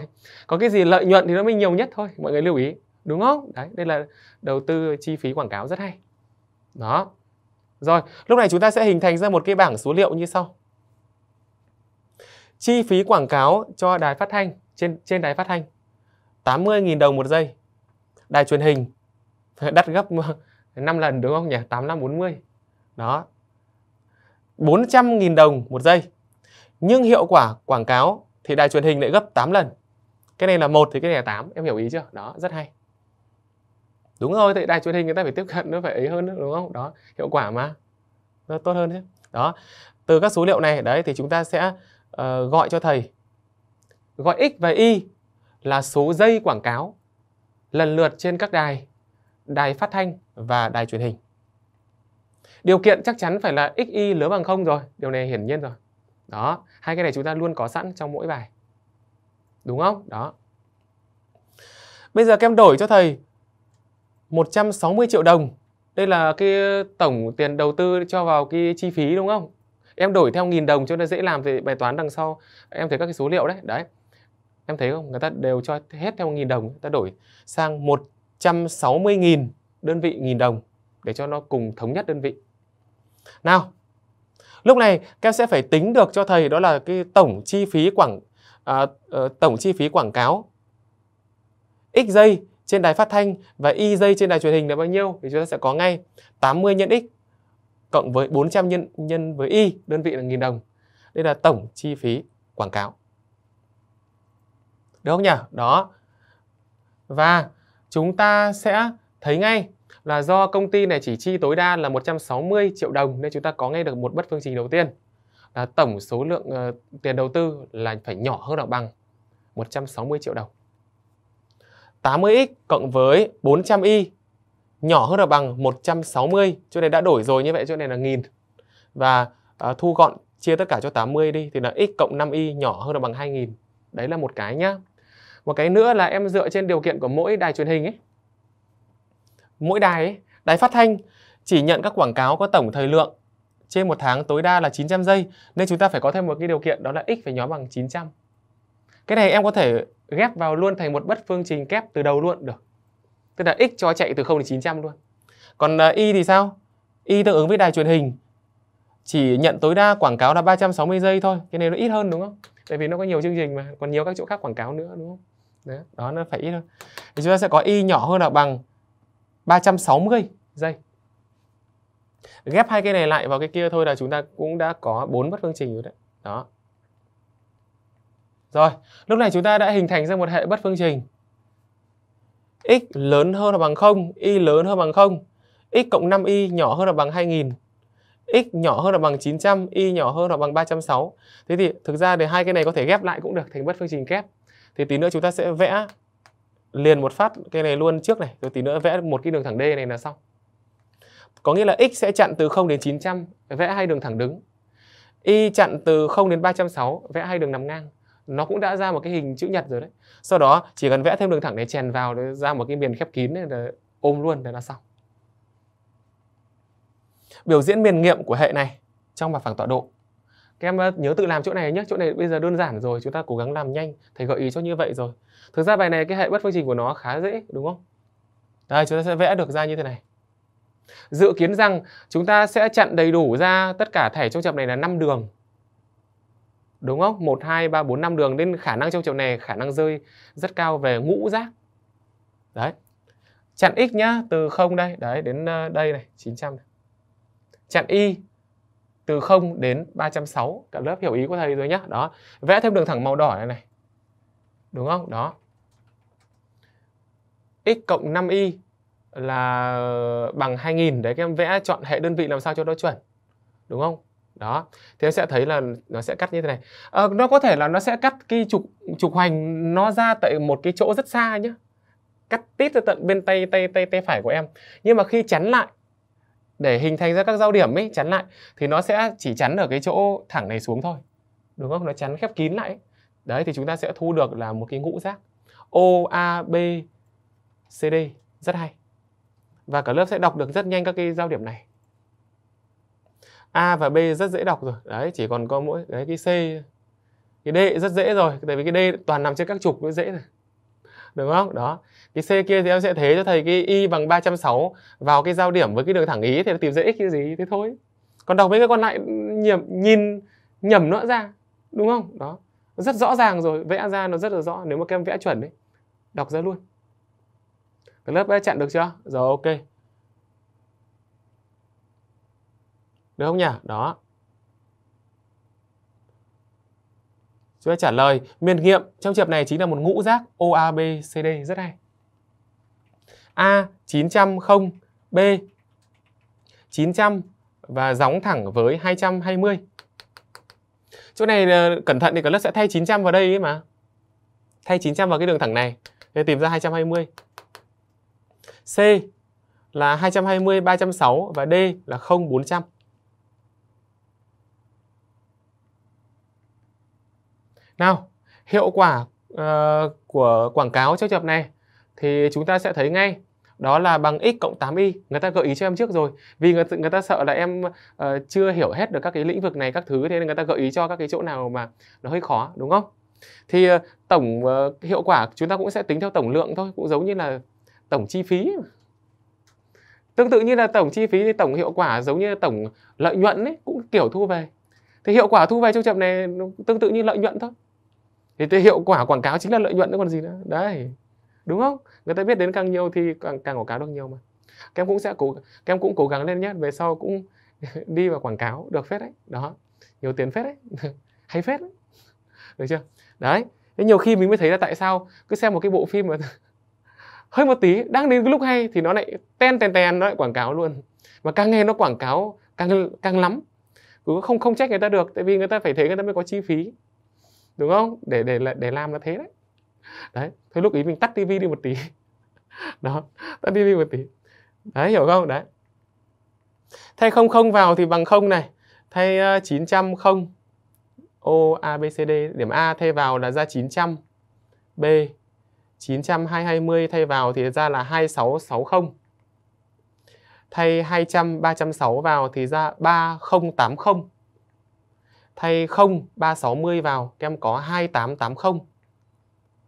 có cái gì lợi nhuận thì nó mới nhiều nhất thôi mọi người lưu ý đúng không đấy đây là đầu tư chi phí quảng cáo rất hay đó rồi lúc này chúng ta sẽ hình thành ra một cái bảng số liệu như sau chi phí quảng cáo cho đài phát thanh trên trên đài phát thanh 80.000 đồng một giây đài truyền hình *laughs* đắt gấp 5 *laughs* lần đúng không nhỉ 8540 đó 400.000 đồng một giây nhưng hiệu quả quảng cáo thì đài truyền hình lại gấp 8 lần cái này là một thì cái này là 8 em hiểu ý chưa đó rất hay đúng rồi thì đài truyền hình người ta phải tiếp cận nó phải ấy hơn đúng không đó hiệu quả mà nó tốt hơn chứ đó từ các số liệu này đấy thì chúng ta sẽ Ờ, gọi cho thầy gọi x và y là số dây quảng cáo lần lượt trên các đài đài phát thanh và đài truyền hình điều kiện chắc chắn phải là x y lớn bằng không rồi điều này hiển nhiên rồi đó hai cái này chúng ta luôn có sẵn trong mỗi bài đúng không đó bây giờ kem đổi cho thầy 160 triệu đồng đây là cái tổng tiền đầu tư cho vào cái chi phí đúng không em đổi theo nghìn đồng cho nó dễ làm thì bài toán đằng sau em thấy các cái số liệu đấy đấy em thấy không người ta đều cho hết theo nghìn đồng người ta đổi sang 160.000 đơn vị nghìn đồng để cho nó cùng thống nhất đơn vị nào lúc này các sẽ phải tính được cho thầy đó là cái tổng chi phí quảng à, ờ, tổng chi phí quảng cáo x giây trên đài phát thanh và y giây trên đài truyền hình là bao nhiêu thì chúng ta sẽ có ngay 80 nhân x cộng với 400 nhân nhân với y, đơn vị là nghìn đồng. Đây là tổng chi phí quảng cáo. Được không nhỉ? Đó. Và chúng ta sẽ thấy ngay là do công ty này chỉ chi tối đa là 160 triệu đồng nên chúng ta có ngay được một bất phương trình đầu tiên là tổng số lượng uh, tiền đầu tư là phải nhỏ hơn hoặc bằng 160 triệu đồng. 80x cộng với 400y nhỏ hơn là bằng 160 chỗ này đã đổi rồi như vậy chỗ này là nghìn và à, thu gọn chia tất cả cho 80 đi thì là x cộng 5y nhỏ hơn là bằng 2000 đấy là một cái nhá một cái nữa là em dựa trên điều kiện của mỗi đài truyền hình ấy mỗi đài ấy, đài phát thanh chỉ nhận các quảng cáo có tổng thời lượng trên một tháng tối đa là 900 giây nên chúng ta phải có thêm một cái điều kiện đó là x phải nhỏ bằng 900 cái này em có thể ghép vào luôn thành một bất phương trình kép từ đầu luôn được tức là x cho chạy từ 0 đến 900 luôn còn à, y thì sao y tương ứng với đài truyền hình chỉ nhận tối đa quảng cáo là 360 giây thôi cái này nó ít hơn đúng không tại vì nó có nhiều chương trình mà còn nhiều các chỗ khác quảng cáo nữa đúng không đó, đó nó phải ít hơn thì chúng ta sẽ có y nhỏ hơn là bằng 360 giây ghép hai cái này lại vào cái kia thôi là chúng ta cũng đã có bốn bất phương trình rồi đấy đó rồi lúc này chúng ta đã hình thành ra một hệ bất phương trình x lớn hơn là bằng 0, y lớn hơn bằng 0, x cộng 5y nhỏ hơn là bằng 2000, x nhỏ hơn là bằng 900, y nhỏ hơn là bằng 306. Thế thì thực ra thì hai cái này có thể ghép lại cũng được thành bất phương trình kép. Thì tí nữa chúng ta sẽ vẽ liền một phát cái này luôn trước này, rồi tí nữa vẽ một cái đường thẳng D này là xong. Có nghĩa là x sẽ chặn từ 0 đến 900, vẽ hai đường thẳng đứng. Y chặn từ 0 đến 306, vẽ hai đường nằm ngang nó cũng đã ra một cái hình chữ nhật rồi đấy sau đó chỉ cần vẽ thêm đường thẳng để chèn vào để ra một cái miền khép kín để ôm luôn để là xong biểu diễn miền nghiệm của hệ này trong mặt phẳng tọa độ các em ờ, nhớ tự làm chỗ này nhé chỗ này bây giờ đơn giản rồi chúng ta cố gắng làm nhanh thầy gợi ý cho như vậy rồi thực ra bài này cái hệ bất phương trình của nó khá dễ đúng không đây chúng ta sẽ vẽ được ra như thế này dự kiến rằng chúng ta sẽ chặn đầy đủ ra tất cả thẻ trong chập này là 5 đường đúng không? 1, 2, 3, 4, 5 đường nên khả năng trong chiều này khả năng rơi rất cao về ngũ giác. Đấy. Chặn x nhá, từ 0 đây, đấy đến ờ, đây này, 900 này. Chặn y từ 0 đến 360, cả lớp hiểu ý của thầy rồi nhá. Đó, vẽ thêm đường thẳng màu đỏ này này. Đúng không? Đó. x cộng 5y là bằng 2000 đấy các em vẽ chọn hệ đơn vị làm sao cho nó chuẩn. Đúng không? đó thì em sẽ thấy là nó sẽ cắt như thế này à, nó có thể là nó sẽ cắt cái trục trục hoành nó ra tại một cái chỗ rất xa nhá cắt tít ra tận bên tay tay tay tay phải của em nhưng mà khi chắn lại để hình thành ra các giao điểm ấy chắn lại thì nó sẽ chỉ chắn ở cái chỗ thẳng này xuống thôi đúng không nó chắn khép kín lại đấy thì chúng ta sẽ thu được là một cái ngũ giác O A B C D rất hay và cả lớp sẽ đọc được rất nhanh các cái giao điểm này A và B rất dễ đọc rồi. Đấy, chỉ còn có mỗi đấy, cái C. Cái D rất dễ rồi, tại vì cái D toàn nằm trên các trục nó dễ này, Đúng không? Đó. Cái C kia thì em sẽ thế cho thầy cái Y bằng 360 vào cái giao điểm với cái đường thẳng ý thì nó tìm ra x cái gì thế thôi. Còn đọc mấy cái còn lại nhầm, nhìn nhầm nữa ra. Đúng không? Đó. Rất rõ ràng rồi, vẽ ra nó rất là rõ nếu mà các em vẽ chuẩn đấy. Đọc ra luôn. Cái lớp đã chặn được chưa? Rồi ok. Được không nhỉ? Đó. Chúng ta trả lời miền nghiệm trong trường hợp này chính là một ngũ giác OABCD rất hay. A 900 0 B 900 và gióng thẳng với 220. Chỗ này ờ, cẩn thận thì có lớp sẽ thay 900 vào đây ấy mà. Thay 900 vào cái đường thẳng này để tìm ra 220. C là 220 360 và D là 0 400. Nào, hiệu quả uh, của quảng cáo cho trường này thì chúng ta sẽ thấy ngay đó là bằng x cộng 8y người ta gợi ý cho em trước rồi vì người, người ta sợ là em uh, chưa hiểu hết được các cái lĩnh vực này các thứ thế nên người ta gợi ý cho các cái chỗ nào mà nó hơi khó đúng không thì uh, tổng uh, hiệu quả chúng ta cũng sẽ tính theo tổng lượng thôi cũng giống như là tổng chi phí tương tự như là tổng chi phí thì tổng hiệu quả giống như tổng lợi nhuận ấy cũng kiểu thu về thì hiệu quả thu về trong trường này tương tự như lợi nhuận thôi thì cái hiệu quả quảng cáo chính là lợi nhuận nữa còn gì nữa đấy đúng không người ta biết đến càng nhiều thì càng càng quảng cáo được nhiều mà các em cũng sẽ cố các em cũng cố gắng lên nhé về sau cũng *laughs* đi vào quảng cáo được phết đấy đó nhiều tiền phết đấy *laughs* hay phết đấy được chưa đấy thế nhiều khi mình mới thấy là tại sao cứ xem một cái bộ phim mà *laughs* hơi một tí đang đến cái lúc hay thì nó lại ten ten ten nó lại quảng cáo luôn mà càng nghe nó quảng cáo càng càng lắm cứ không không trách người ta được tại vì người ta phải thấy người ta mới có chi phí đúng không để để để làm là thế đấy đấy thôi lúc ý mình tắt tivi đi một tí *laughs* đó tắt tivi một tí đấy hiểu không đấy thay không không vào thì bằng không này thay uh, ờ, 900 không O a b c d điểm a thay vào là ra 900 b 900 220 thay vào thì ra là 2660 thay 200 360 vào thì ra 3080 thay 0 360 vào các em có 2880.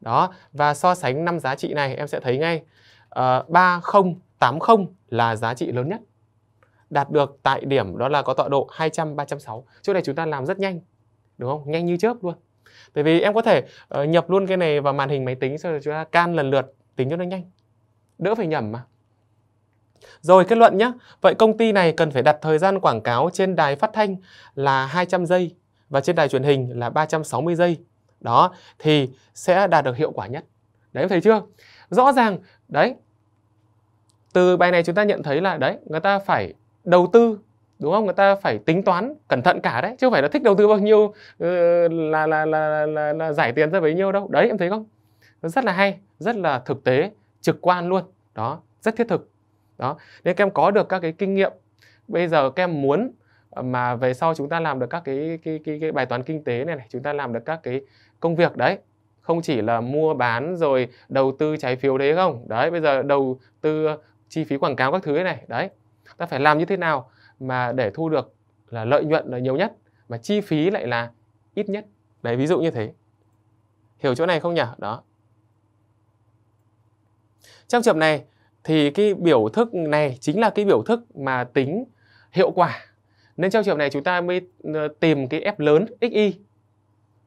Đó, và so sánh năm giá trị này em sẽ thấy ngay uh, ờ, 3080 là giá trị lớn nhất. Đạt được tại điểm đó là có tọa độ 200 360. Chỗ này chúng ta làm rất nhanh. Đúng không? Nhanh như chớp luôn. Tại vì em có thể uh, nhập luôn cái này vào màn hình máy tính sau rồi chúng ta can lần lượt tính cho nó nhanh. Đỡ phải nhầm mà. Rồi kết luận nhé. Vậy công ty này cần phải đặt thời gian quảng cáo trên đài phát thanh là 200 giây và trên đài truyền hình là 360 giây. Đó, thì sẽ đạt được hiệu quả nhất. Đấy thấy chưa? Rõ ràng đấy. Từ bài này chúng ta nhận thấy là đấy, người ta phải đầu tư đúng không? Người ta phải tính toán cẩn thận cả đấy, chứ không phải là thích đầu tư bao nhiêu uh, là, là, là, là là giải tiền ra bấy nhiêu đâu. Đấy em thấy không? rất là hay, rất là thực tế, trực quan luôn. Đó, rất thiết thực đó nên các em có được các cái kinh nghiệm bây giờ các em muốn ờ, mà về sau chúng ta làm được các cái cái cái, cái bài toán kinh tế này, này chúng ta làm được các cái công việc đấy không chỉ là mua bán rồi đầu tư trái phiếu đấy không đấy bây giờ đầu tư ờ, chi phí quảng cáo các thứ này đấy ta phải làm như thế nào mà để thu được là lợi nhuận là nhiều nhất mà chi phí lại là ít nhất đấy ví dụ như thế hiểu chỗ này không nhỉ đó trong trường này thì cái biểu thức này chính là cái biểu thức mà tính hiệu quả nên trong trường này chúng ta mới ờ, tìm cái F lớn xy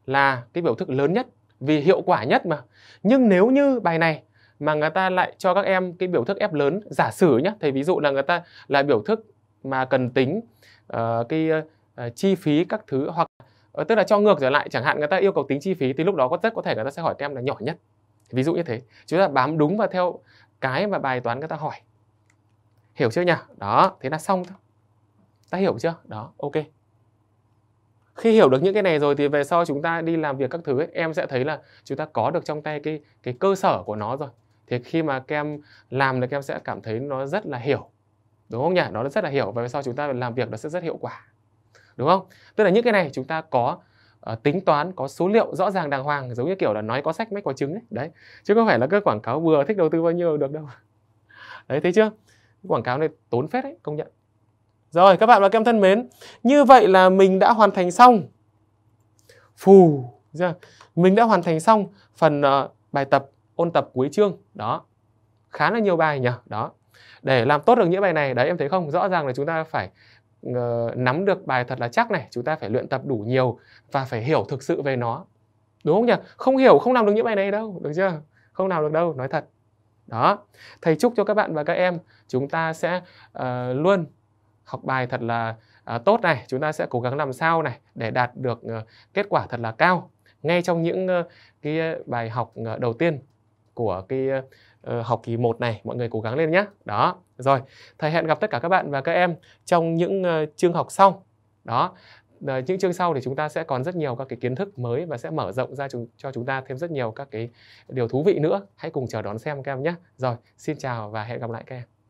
là cái biểu thức lớn nhất vì hiệu quả nhất mà. Nhưng nếu như bài này mà người ta lại cho các em cái biểu thức F lớn giả sử nhé, thầy ví dụ là người ta là biểu thức mà cần tính uh, cái uh, chi phí các thứ hoặc uh, tức là cho ngược trở lại chẳng hạn người ta yêu cầu tính chi phí thì lúc đó có rất có thể người ta sẽ hỏi các em là nhỏ nhất. Ví dụ như thế. Chúng ta bám đúng và theo cái mà bài toán người ta hỏi hiểu chưa nhỉ đó thế là xong thôi ta hiểu chưa đó ok khi hiểu được những cái này rồi thì về sau chúng ta đi làm việc các thứ ấy, em sẽ thấy là chúng ta có được trong tay cái cái cơ sở của nó rồi thì khi mà các em làm thì các em sẽ cảm thấy nó rất là hiểu đúng không nhỉ nó rất là hiểu và về sau chúng ta làm việc nó sẽ rất hiệu quả đúng không tức là những cái này chúng ta có Ờ, tính toán có số liệu rõ ràng đàng hoàng giống như kiểu là nói có sách mách có chứng ấy. đấy chứ không phải là cái quảng cáo vừa thích đầu tư bao nhiêu được đâu *laughs* đấy thấy chưa quảng cáo này tốn phết đấy công nhận rồi các bạn và các em thân mến như vậy là mình đã hoàn thành xong phù ra dạ, mình đã hoàn thành xong phần uh, bài tập ôn tập cuối chương đó khá là nhiều bài nhỉ đó để làm tốt được những bài này đấy em thấy không rõ ràng là chúng ta phải uh, nắm được bài thật là chắc này chúng ta phải luyện tập đủ nhiều và phải hiểu thực sự về nó đúng không nhỉ không hiểu không làm được những bài này đâu được chưa không làm được đâu nói thật đó thầy chúc cho các bạn và các em chúng ta sẽ uh, luôn học bài thật là uh, tốt này chúng ta sẽ cố gắng làm sao này để đạt được uh, kết quả thật là cao ngay trong những uh, cái bài học uh, đầu tiên của cái uh, Ờ, học kỳ 1 này mọi người cố gắng lên nhé đó rồi thầy hẹn gặp tất cả các bạn và các em trong những ờ, chương học sau đó ờ, những chương sau thì chúng ta sẽ còn rất nhiều các cái kiến thức mới và sẽ mở rộng ra cho chúng ta thêm rất nhiều các cái điều thú vị nữa hãy cùng chờ đón xem các em nhé rồi xin chào và hẹn gặp lại các em